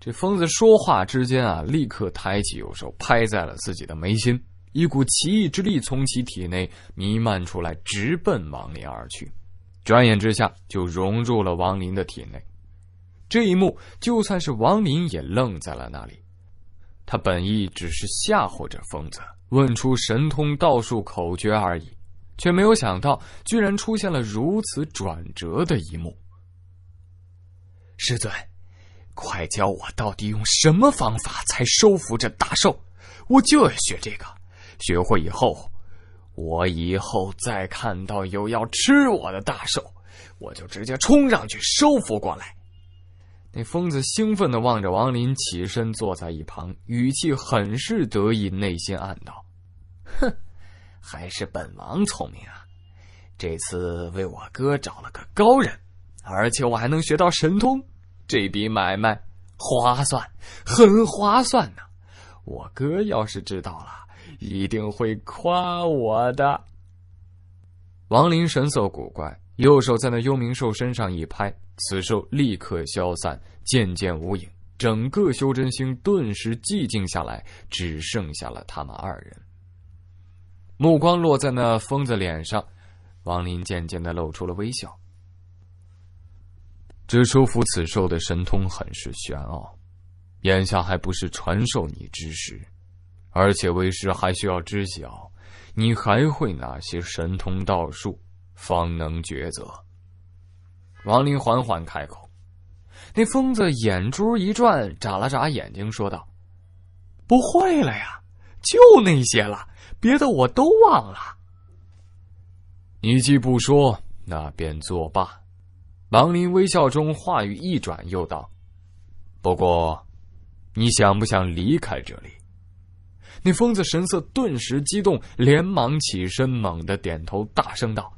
这疯子说话之间啊，立刻抬起右手拍在了自己的眉心。一股奇异之力从其体内弥漫出来，直奔王林而去。转眼之下，就融入了王林的体内。这一幕，就算是王林也愣在了那里。他本意只是吓唬着疯子，问出神通道术口诀而已，却没有想到，居然出现了如此转折的一幕。师尊，快教我到底用什么方法才收服这大兽？我就要学这个。学会以后，我以后再看到有要吃我的大兽，我就直接冲上去收服过来。那疯子兴奋的望着王林，起身坐在一旁，语气很是得意，内心暗道：“哼，还是本王聪明啊！这次为我哥找了个高人，而且我还能学到神通，这笔买卖划算，很划算呢！我哥要是知道了……”一定会夸我的。王林神色古怪，右手在那幽冥兽身上一拍，此兽立刻消散，渐渐无影。整个修真星顿时寂静下来，只剩下了他们二人。目光落在那疯子脸上，王林渐渐的露出了微笑。这收服此兽的神通很是玄奥，眼下还不是传授你之时。而且为师还需要知晓，你还会哪些神通道术，方能抉择？王林缓缓开口。那疯子眼珠一转，眨了眨眼睛，说道：“不会了呀，就那些了，别的我都忘了。”你既不说，那便作罢。王林微笑中，话语一转，又道：“不过，你想不想离开这里？”那疯子神色顿时激动，连忙起身，猛地点头，大声道：“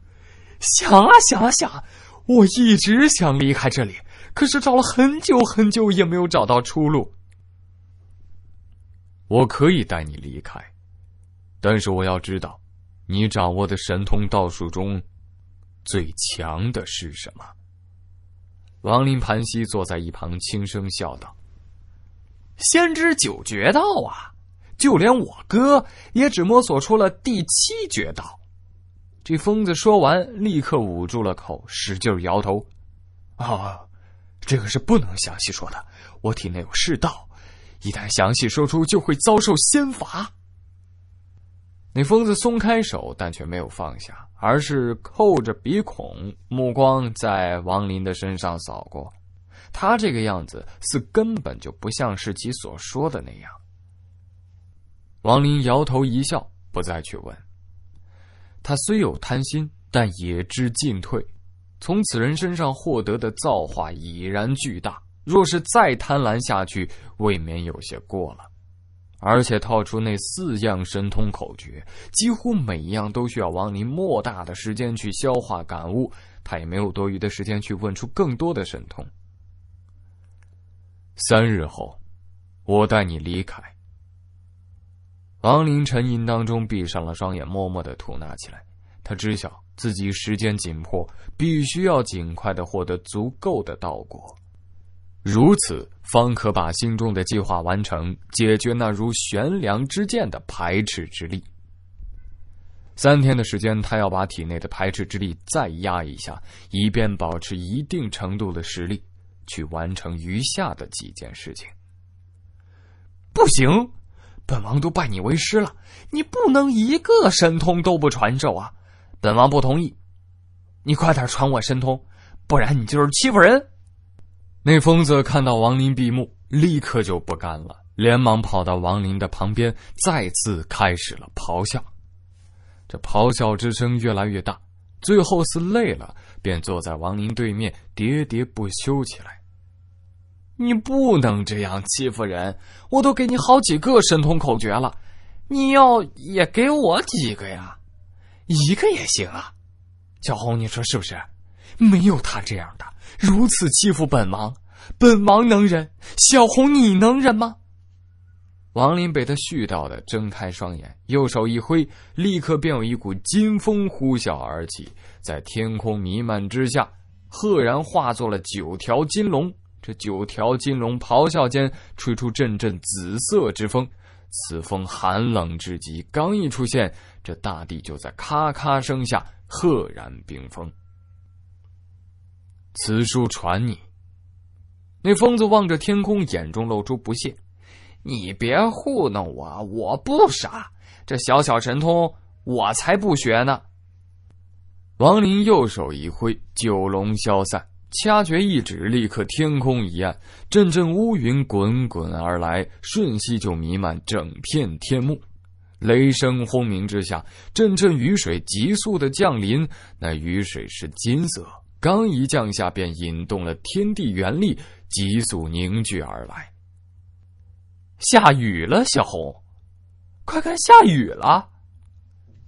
想啊想啊想！我一直想离开这里，可是找了很久很久，也没有找到出路。我可以带你离开，但是我要知道，你掌握的神通道术中，最强的是什么？”王林盘膝坐在一旁，轻声笑道：“先知九绝道啊。”就连我哥也只摸索出了第七绝道。这疯子说完，立刻捂住了口，使劲摇头。啊，这个是不能详细说的。我体内有世道，一旦详细说出，就会遭受仙罚。那疯子松开手，但却没有放下，而是扣着鼻孔，目光在王林的身上扫过。他这个样子，似根本就不像是其所说的那样。王林摇头一笑，不再去问。他虽有贪心，但也知进退。从此人身上获得的造化已然巨大，若是再贪婪下去，未免有些过了。而且套出那四样神通口诀，几乎每一样都需要王林莫大的时间去消化感悟。他也没有多余的时间去问出更多的神通。三日后，我带你离开。王林沉吟当中，闭上了双眼，默默的吐纳起来。他知晓自己时间紧迫，必须要尽快的获得足够的道果，如此方可把心中的计划完成，解决那如悬梁之剑的排斥之力。三天的时间，他要把体内的排斥之力再压一下，以便保持一定程度的实力，去完成余下的几件事情。不行。本王都拜你为师了，你不能一个神通都不传授啊！本王不同意，你快点传我神通，不然你就是欺负人。那疯子看到王林闭目，立刻就不干了，连忙跑到王林的旁边，再次开始了咆哮。这咆哮之声越来越大，最后似累了，便坐在王林对面，喋喋不休起来。你不能这样欺负人！我都给你好几个神通口诀了，你要也给我几个呀？一个也行啊！小红，你说是不是？没有他这样的，如此欺负本王，本王能忍？小红，你能忍吗？王林被他絮叨的睁开双眼，右手一挥，立刻便有一股金风呼啸而起，在天空弥漫之下，赫然化作了九条金龙。这九条金龙咆哮间吹出阵阵紫色之风，此风寒冷至极。刚一出现，这大地就在咔咔声下赫然冰封。此书传你。那疯子望着天空，眼中露出不屑：“你别糊弄我，我不傻。这小小神通，我才不学呢。”王林右手一挥，九龙消散。掐诀一指，立刻天空一暗，阵阵乌云滚滚而来，瞬息就弥漫整片天幕。雷声轰鸣之下，阵阵雨水急速的降临。那雨水是金色，刚一降下便引动了天地元力，急速凝聚而来。下雨了，小红，快看下雨了！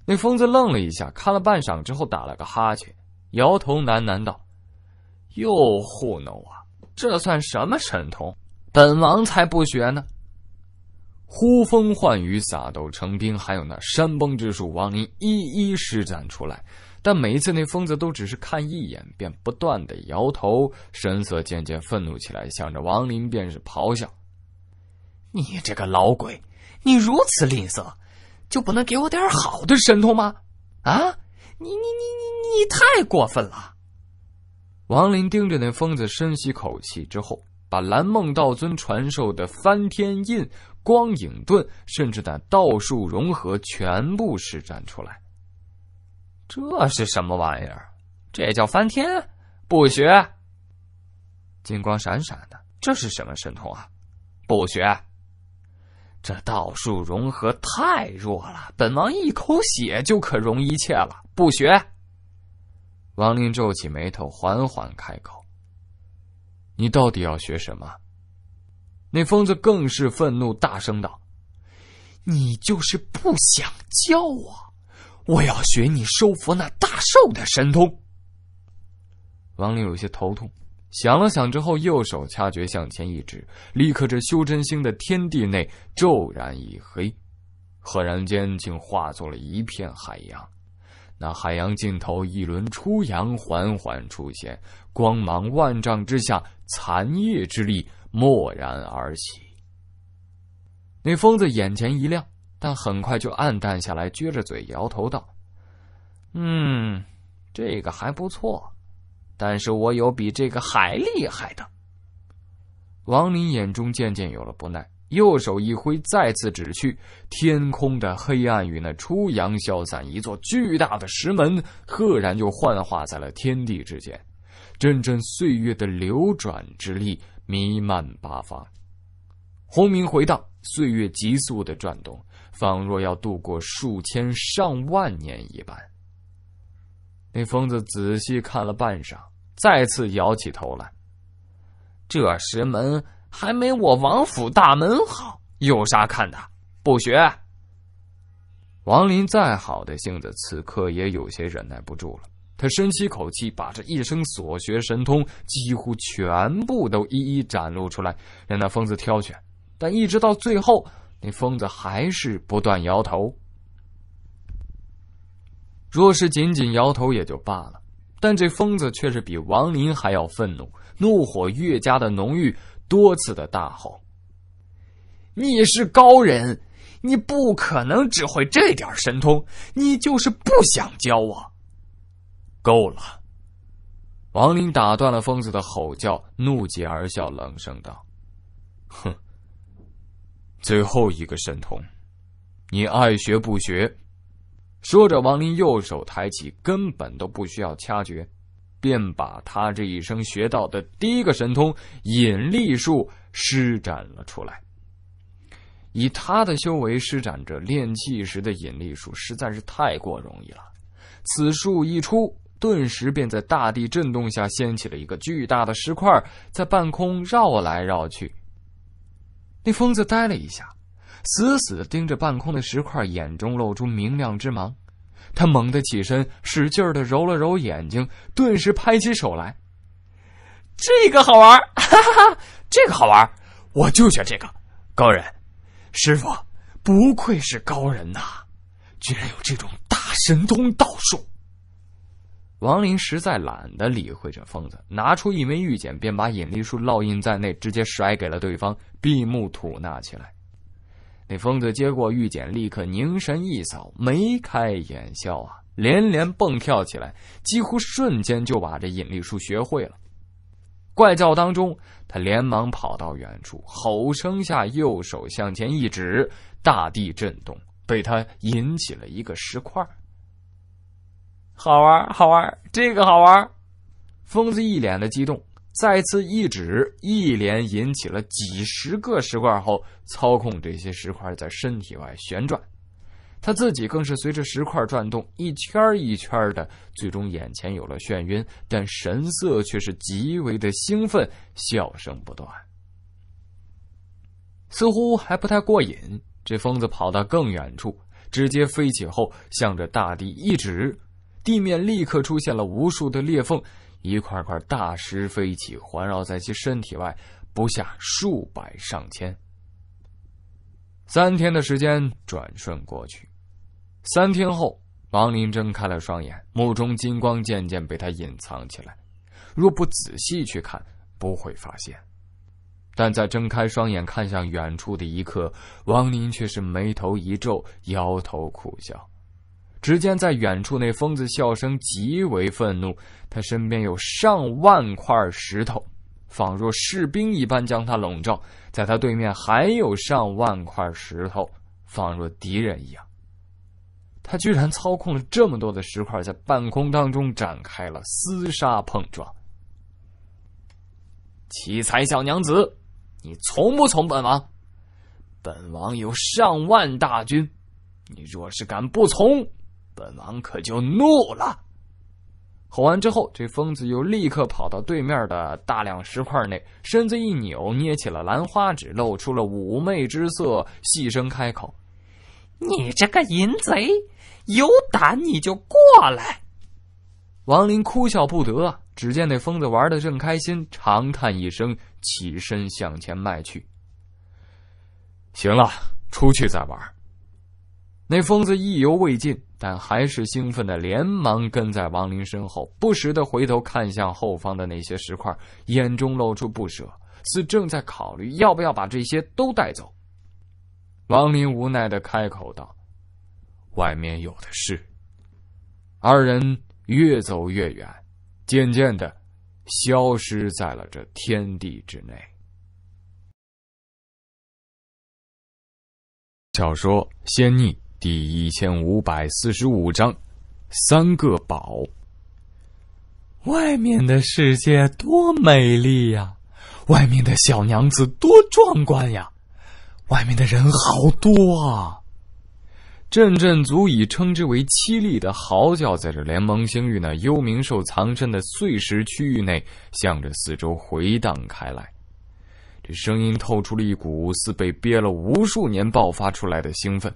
那疯子愣了一下，看了半晌之后打了个哈欠，摇头喃喃道。又糊弄我，这算什么神通？本王才不学呢！呼风唤雨、撒豆成兵，还有那山崩之术，王林一一施展出来。但每一次那疯子都只是看一眼，便不断的摇头，神色渐渐愤怒起来，向着王林便是咆哮：“你这个老鬼，你如此吝啬，就不能给我点好的神通吗？啊，你你你你你太过分了！”王林盯着那疯子，深吸口气之后，把蓝梦道尊传授的翻天印、光影盾，甚至那道术融合全部施展出来。这是什么玩意儿？这叫翻天？不学！金光闪闪的，这是什么神通啊？不学！这道术融合太弱了，本王一口血就可融一切了，不学！王林皱起眉头，缓缓开口：“你到底要学什么？”那疯子更是愤怒，大声道：“你就是不想教我！我要学你收服那大兽的神通。”王林有些头痛，想了想之后，右手掐诀向前一指，立刻这修真星的天地内骤然一黑，赫然间竟化作了一片海洋。那海洋尽头，一轮初阳缓缓出现，光芒万丈之下，残叶之力蓦然而起。那疯子眼前一亮，但很快就暗淡下来，撅着嘴摇头道：“嗯，这个还不错，但是我有比这个还厉害的。”王林眼中渐渐有了不耐。右手一挥，再次指去天空的黑暗与那初阳消散，一座巨大的石门赫然就幻化在了天地之间。阵阵岁月的流转之力弥漫八方，轰鸣回荡，岁月急速的转动，仿若要度过数千上万年一般。那疯子仔细看了半晌，再次摇起头来。这石门。还没我王府大门好，有啥看的？不学。王林再好的性子，此刻也有些忍耐不住了。他深吸口气，把这一生所学神通几乎全部都一一展露出来，让那疯子挑选。但一直到最后，那疯子还是不断摇头。若是仅仅摇头也就罢了，但这疯子却是比王林还要愤怒，怒火越加的浓郁。多次的大吼：“你是高人，你不可能只会这点神通，你就是不想教我。”够了！王林打断了疯子的吼叫，怒极而笑，冷声道：“哼，最后一个神通，你爱学不学？”说着，王林右手抬起，根本都不需要掐诀。便把他这一生学到的第一个神通——引力术施展了出来。以他的修为施展这炼气时的引力术，实在是太过容易了。此术一出，顿时便在大地震动下掀起了一个巨大的石块，在半空绕来绕去。那疯子呆了一下，死死的盯着半空的石块，眼中露出明亮之芒。他猛地起身，使劲的揉了揉眼睛，顿时拍起手来。这个好玩，哈哈哈，这个好玩，我就选这个。高人，师傅，不愧是高人呐，居然有这种大神通道术。王林实在懒得理会这疯子，拿出一枚玉简，便把引力术烙印在内，直接甩给了对方，闭目吐纳起来。那疯子接过玉简，立刻凝神一扫，眉开眼笑啊，连连蹦跳起来，几乎瞬间就把这引力术学会了。怪叫当中，他连忙跑到远处，吼声下，右手向前一指，大地震动，被他引起了一个石块。好玩好玩这个好玩疯子一脸的激动。再次一指，一连引起了几十个石块后，操控这些石块在身体外旋转。他自己更是随着石块转动一圈一圈的，最终眼前有了眩晕，但神色却是极为的兴奋，笑声不断，似乎还不太过瘾。这疯子跑到更远处，直接飞起后，向着大地一指，地面立刻出现了无数的裂缝。一块块大石飞起，环绕在其身体外，不下数百上千。三天的时间转瞬过去，三天后，王林睁开了双眼，目中金光渐渐被他隐藏起来，若不仔细去看，不会发现。但在睁开双眼看向远处的一刻，王林却是眉头一皱，摇头苦笑。只见在远处，那疯子笑声极为愤怒。他身边有上万块石头，仿若士兵一般将他笼罩。在他对面还有上万块石头，仿若敌人一样。他居然操控了这么多的石块，在半空当中展开了厮杀碰撞。奇才小娘子，你从不从本王？本王有上万大军，你若是敢不从！本王可就怒了！吼完之后，这疯子又立刻跑到对面的大量石块内，身子一扭，捏起了兰花指，露出了妩媚之色，细声开口：“你这个淫贼，有胆你就过来！”王林哭笑不得，只见那疯子玩的正开心，长叹一声，起身向前迈去。行了，出去再玩。那疯子意犹未尽，但还是兴奋的连忙跟在王林身后，不时的回头看向后方的那些石块，眼中露出不舍，似正在考虑要不要把这些都带走。王林无奈的开口道：“外面有的是。”二人越走越远，渐渐的，消失在了这天地之内。小说《仙逆》。第一千五百四十五章三个宝。外面的世界多美丽呀！外面的小娘子多壮观呀！外面的人好多啊！阵阵足以称之为凄厉的嚎叫，在这联盟星域那幽冥兽藏身的碎石区域内，向着四周回荡开来。这声音透出了一股似被憋了无数年爆发出来的兴奋。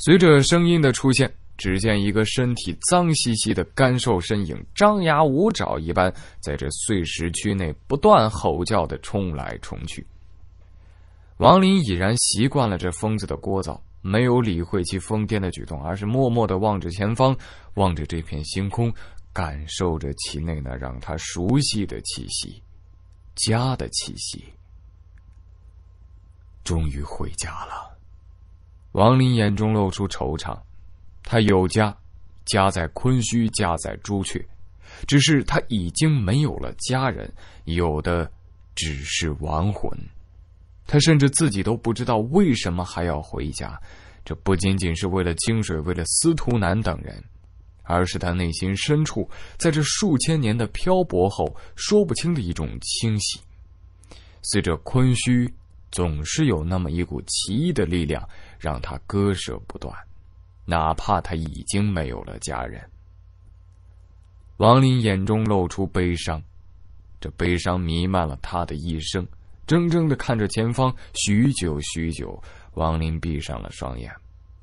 随着声音的出现，只见一个身体脏兮兮的干瘦身影，张牙舞爪一般在这碎石区内不断吼叫的冲来冲去。王林已然习惯了这疯子的聒噪，没有理会其疯癫的举动，而是默默的望着前方，望着这片星空，感受着其内那让他熟悉的气息，家的气息。终于回家了。王林眼中露出惆怅，他有家，家在昆虚，家在朱雀，只是他已经没有了家人，有的只是亡魂。他甚至自己都不知道为什么还要回家，这不仅仅是为了清水，为了司徒南等人，而是他内心深处，在这数千年的漂泊后，说不清的一种清晰。随着昆虚，总是有那么一股奇异的力量。让他割舍不断，哪怕他已经没有了家人。王林眼中露出悲伤，这悲伤弥漫了他的一生，怔怔的看着前方，许久许久。王林闭上了双眼，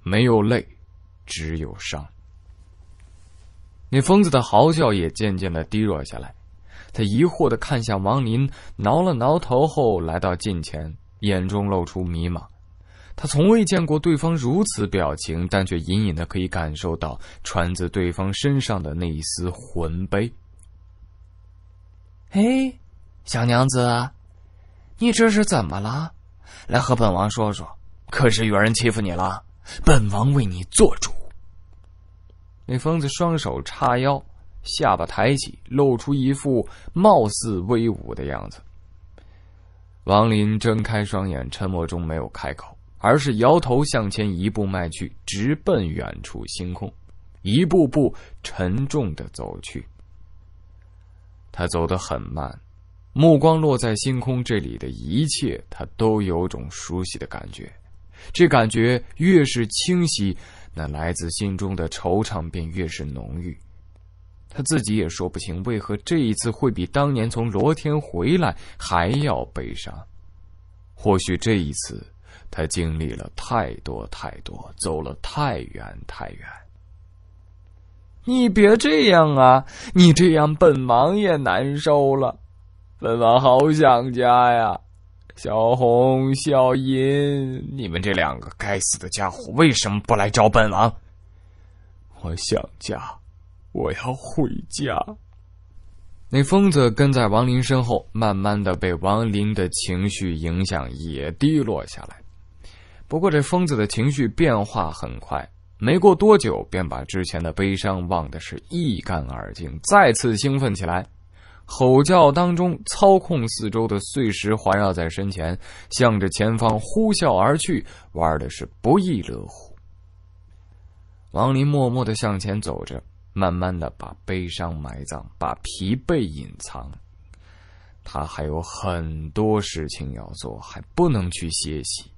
没有泪，只有伤。那疯子的嚎叫也渐渐的低落下来，他疑惑的看向王林，挠了挠头，后来到近前，眼中露出迷茫。他从未见过对方如此表情，但却隐隐的可以感受到传自对方身上的那一丝魂悲。哎，小娘子，你这是怎么了？来和本王说说，可是有人欺负你了？本王为你做主。那疯子双手叉腰，下巴抬起，露出一副貌似威武的样子。王林睁开双眼，沉默中没有开口。而是摇头向前一步迈去，直奔远处星空，一步步沉重的走去。他走得很慢，目光落在星空这里的一切，他都有种熟悉的感觉。这感觉越是清晰，那来自心中的惆怅便越是浓郁。他自己也说不清为何这一次会比当年从罗天回来还要悲伤。或许这一次。他经历了太多太多，走了太远太远。你别这样啊！你这样，本王也难受了。本王好想家呀！小红、小银，你们这两个该死的家伙，为什么不来找本王？我想家，我要回家。那疯子跟在王林身后，慢慢的被王林的情绪影响，也低落下来。不过，这疯子的情绪变化很快，没过多久便把之前的悲伤忘得是一干二净，再次兴奋起来，吼叫当中操控四周的碎石环绕在身前，向着前方呼啸而去，玩的是不亦乐乎。王林默默的向前走着，慢慢的把悲伤埋葬，把疲惫隐藏。他还有很多事情要做，还不能去歇息。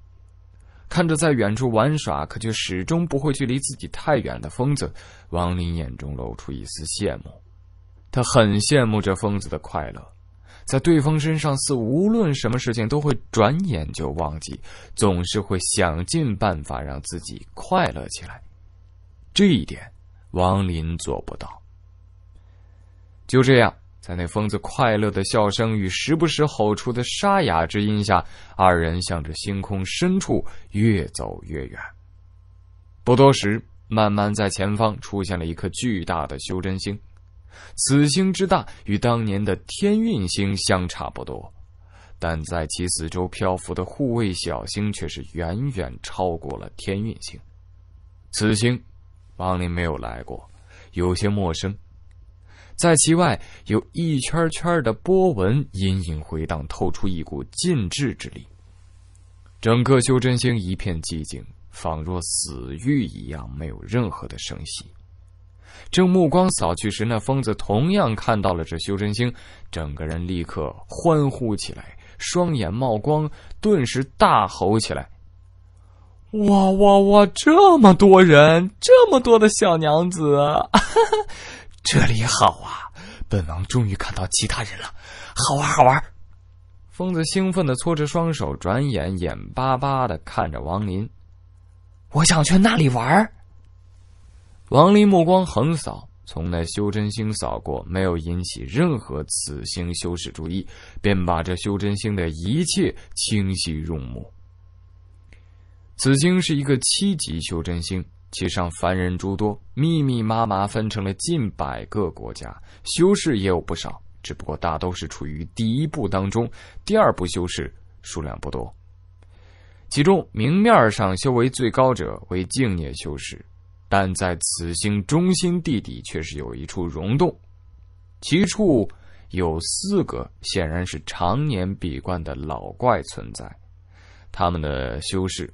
看着在远处玩耍，可却始终不会距离自己太远的疯子，王林眼中露出一丝羡慕。他很羡慕这疯子的快乐，在对方身上，似无论什么事情都会转眼就忘记，总是会想尽办法让自己快乐起来。这一点，王林做不到。就这样。在那疯子快乐的笑声与时不时吼出的沙哑之音下，二人向着星空深处越走越远。不多时，慢慢在前方出现了一颗巨大的修真星。此星之大，与当年的天运星相差不多，但在其四周漂浮的护卫小星却是远远超过了天运星。此星，王林没有来过，有些陌生。在其外有一圈圈的波纹，隐隐回荡，透出一股禁制之力。整个修真星一片寂静，仿若死狱一样，没有任何的声息。正目光扫去时，那疯子同样看到了这修真星，整个人立刻欢呼起来，双眼冒光，顿时大吼起来：“哇哇哇！这么多人，这么多的小娘子！” 这里好啊！本王终于看到其他人了，好玩好玩疯子兴奋的搓着双手，转眼眼巴巴的看着王林。我想去那里玩儿。王林目光横扫，从那修真星扫过，没有引起任何紫星修士注意，便把这修真星的一切清晰入目。紫星是一个七级修真星。其上凡人诸多，密密麻麻分成了近百个国家。修士也有不少，只不过大都是处于第一步当中，第二步修士数量不多。其中明面上修为最高者为净业修士，但在此星中心地底却是有一处溶洞，其处有四个显然是常年闭关的老怪存在，他们的修士。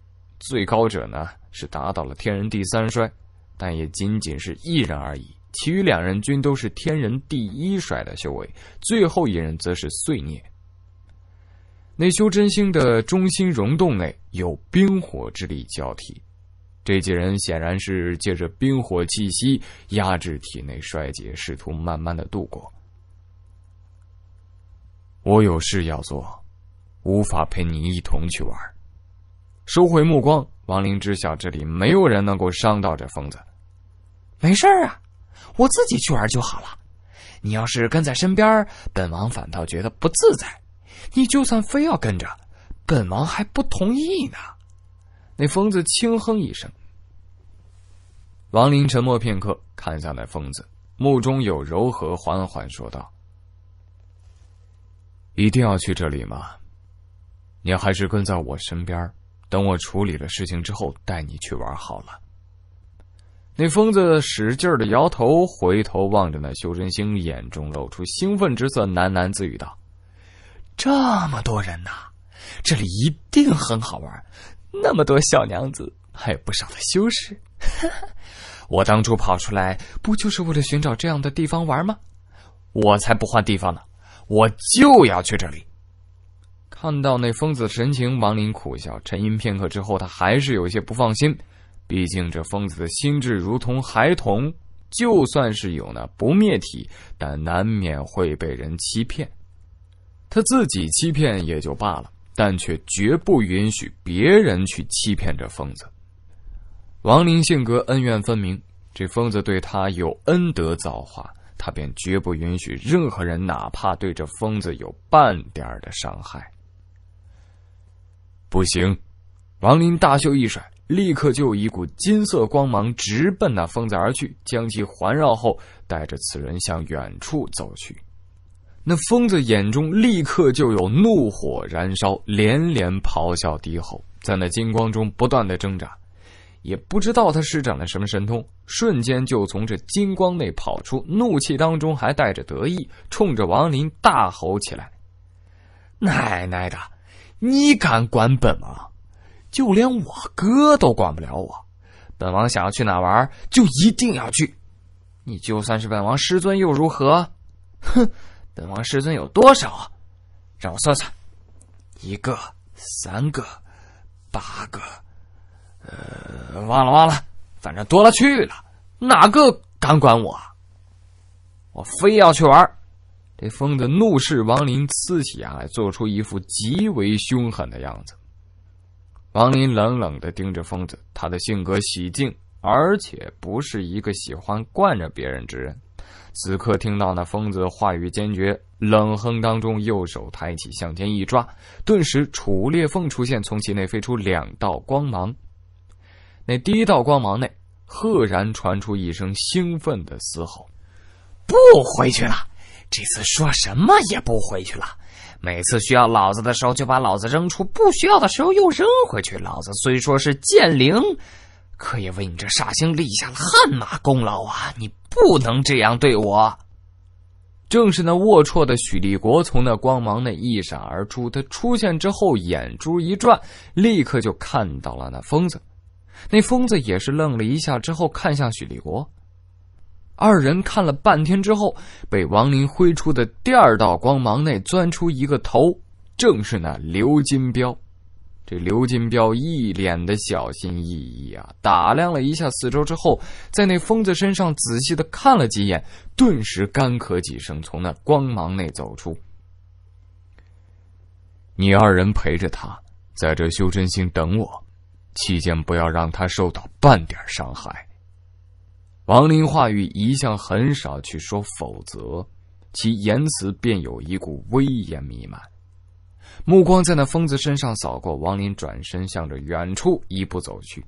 最高者呢是达到了天人第三衰，但也仅仅是一人而已。其余两人均都是天人第一衰的修为，最后一人则是碎孽。那修真星的中心溶洞内有冰火之力交替，这几人显然是借着冰火气息压制体内衰竭，试图慢慢的度过。我有事要做，无法陪你一同去玩。收回目光，王林知晓这里没有人能够伤到这疯子。没事啊，我自己去玩就好了。你要是跟在身边，本王反倒觉得不自在。你就算非要跟着，本王还不同意呢。那疯子轻哼一声。王林沉默片刻，看向那疯子，目中有柔和，缓缓说道：“一定要去这里吗？你还是跟在我身边。”等我处理了事情之后，带你去玩好了。那疯子使劲的摇头，回头望着那修真星，眼中露出兴奋之色，喃喃自语道：“这么多人呐，这里一定很好玩。那么多小娘子，还有不少的修士。我当初跑出来，不就是为了寻找这样的地方玩吗？我才不换地方呢，我就要去这里。”看到那疯子神情，王林苦笑，沉吟片刻之后，他还是有些不放心。毕竟这疯子的心智如同孩童，就算是有那不灭体，但难免会被人欺骗。他自己欺骗也就罢了，但却绝不允许别人去欺骗这疯子。王林性格恩怨分明，这疯子对他有恩德造化，他便绝不允许任何人，哪怕对这疯子有半点的伤害。不行！王林大袖一甩，立刻就有一股金色光芒直奔那疯子而去，将其环绕后，带着此人向远处走去。那疯子眼中立刻就有怒火燃烧，连连咆哮低吼，在那金光中不断的挣扎，也不知道他施展了什么神通，瞬间就从这金光内跑出，怒气当中还带着得意，冲着王林大吼起来：“奶奶的！”你敢管本王？就连我哥都管不了我。本王想要去哪玩，就一定要去。你就算是本王师尊又如何？哼，本王师尊有多少啊？让我算算，一个，三个，八个……呃，忘了忘了，反正多了去了。哪个敢管我？我非要去玩。这疯子怒视王林，呲起牙来，做出一副极为凶狠的样子。王林冷冷的盯着疯子，他的性格喜静，而且不是一个喜欢惯着别人之人。此刻听到那疯子话语坚决，冷哼当中，右手抬起向前一抓，顿时楚裂缝出现，从其内飞出两道光芒。那第一道光芒内，赫然传出一声兴奋的嘶吼：“不回去了！”这次说什么也不回去了。每次需要老子的时候就把老子扔出，不需要的时候又扔回去。老子虽说是剑灵，可也为你这煞星立下了汗马功劳啊！你不能这样对我。正是那龌龊的许立国从那光芒内一闪而出，他出现之后眼珠一转，立刻就看到了那疯子。那疯子也是愣了一下之后看向许立国。二人看了半天之后，被王林挥出的第二道光芒内钻出一个头，正是那刘金彪。这刘金彪一脸的小心翼翼啊，打量了一下四周之后，在那疯子身上仔细的看了几眼，顿时干咳几声，从那光芒内走出。你二人陪着他，在这修真星等我，期间不要让他受到半点伤害。王林话语一向很少去说，否则其言辞便有一股威严弥漫。目光在那疯子身上扫过，王林转身向着远处一步走去。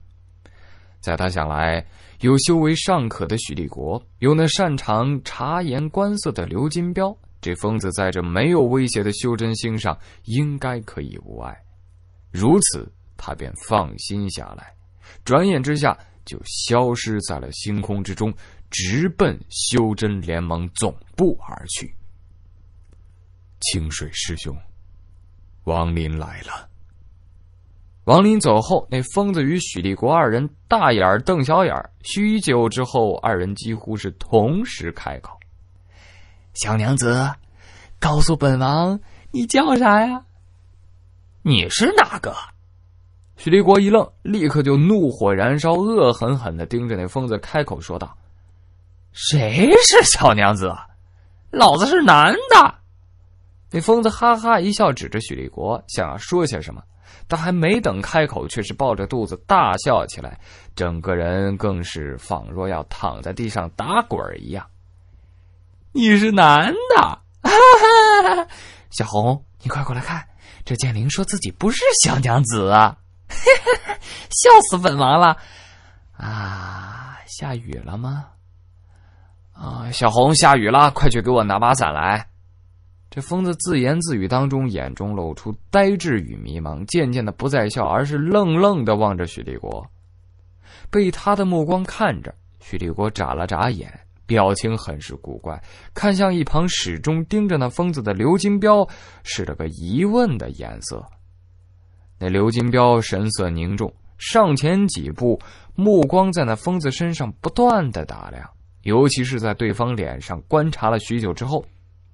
在他想来，有修为尚可的许立国，有那擅长察言观色的刘金彪，这疯子在这没有威胁的修真星上应该可以无碍。如此，他便放心下来。转眼之下。就消失在了星空之中，直奔修真联盟总部而去。清水师兄，王林来了。王林走后，那疯子与许立国二人大眼瞪小眼，许久之后，二人几乎是同时开口：“小娘子，告诉本王，你叫啥呀？你是哪个？”许立国一愣，立刻就怒火燃烧，恶狠狠的盯着那疯子，开口说道：“谁是小娘子？老子是男的！”那疯子哈哈一笑，指着许立国，想要说些什么，但还没等开口，却是抱着肚子大笑起来，整个人更是仿若要躺在地上打滚一样。“你是男的！”哈哈，小红，你快过来看，这剑灵说自己不是小娘子啊！哈 哈，笑死本王了！啊，下雨了吗？啊，小红，下雨了，快去给我拿把伞来！这疯子自言自语当中，眼中露出呆滞与迷茫，渐渐的不再笑，而是愣愣的望着许立国。被他的目光看着，许立国眨了眨眼，表情很是古怪，看向一旁始终盯着那疯子的刘金彪，使了个疑问的眼色。那刘金彪神色凝重，上前几步，目光在那疯子身上不断的打量，尤其是在对方脸上观察了许久之后，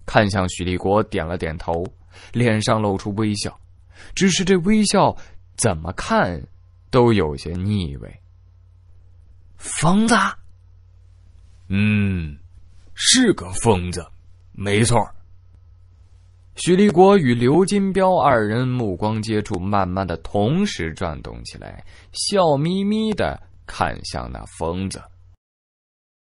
看向许立国点了点头，脸上露出微笑，只是这微笑怎么看都有些腻味。疯子，嗯，是个疯子，没错。许立国与刘金彪二人目光接触，慢慢的同时转动起来，笑眯眯的看向那疯子。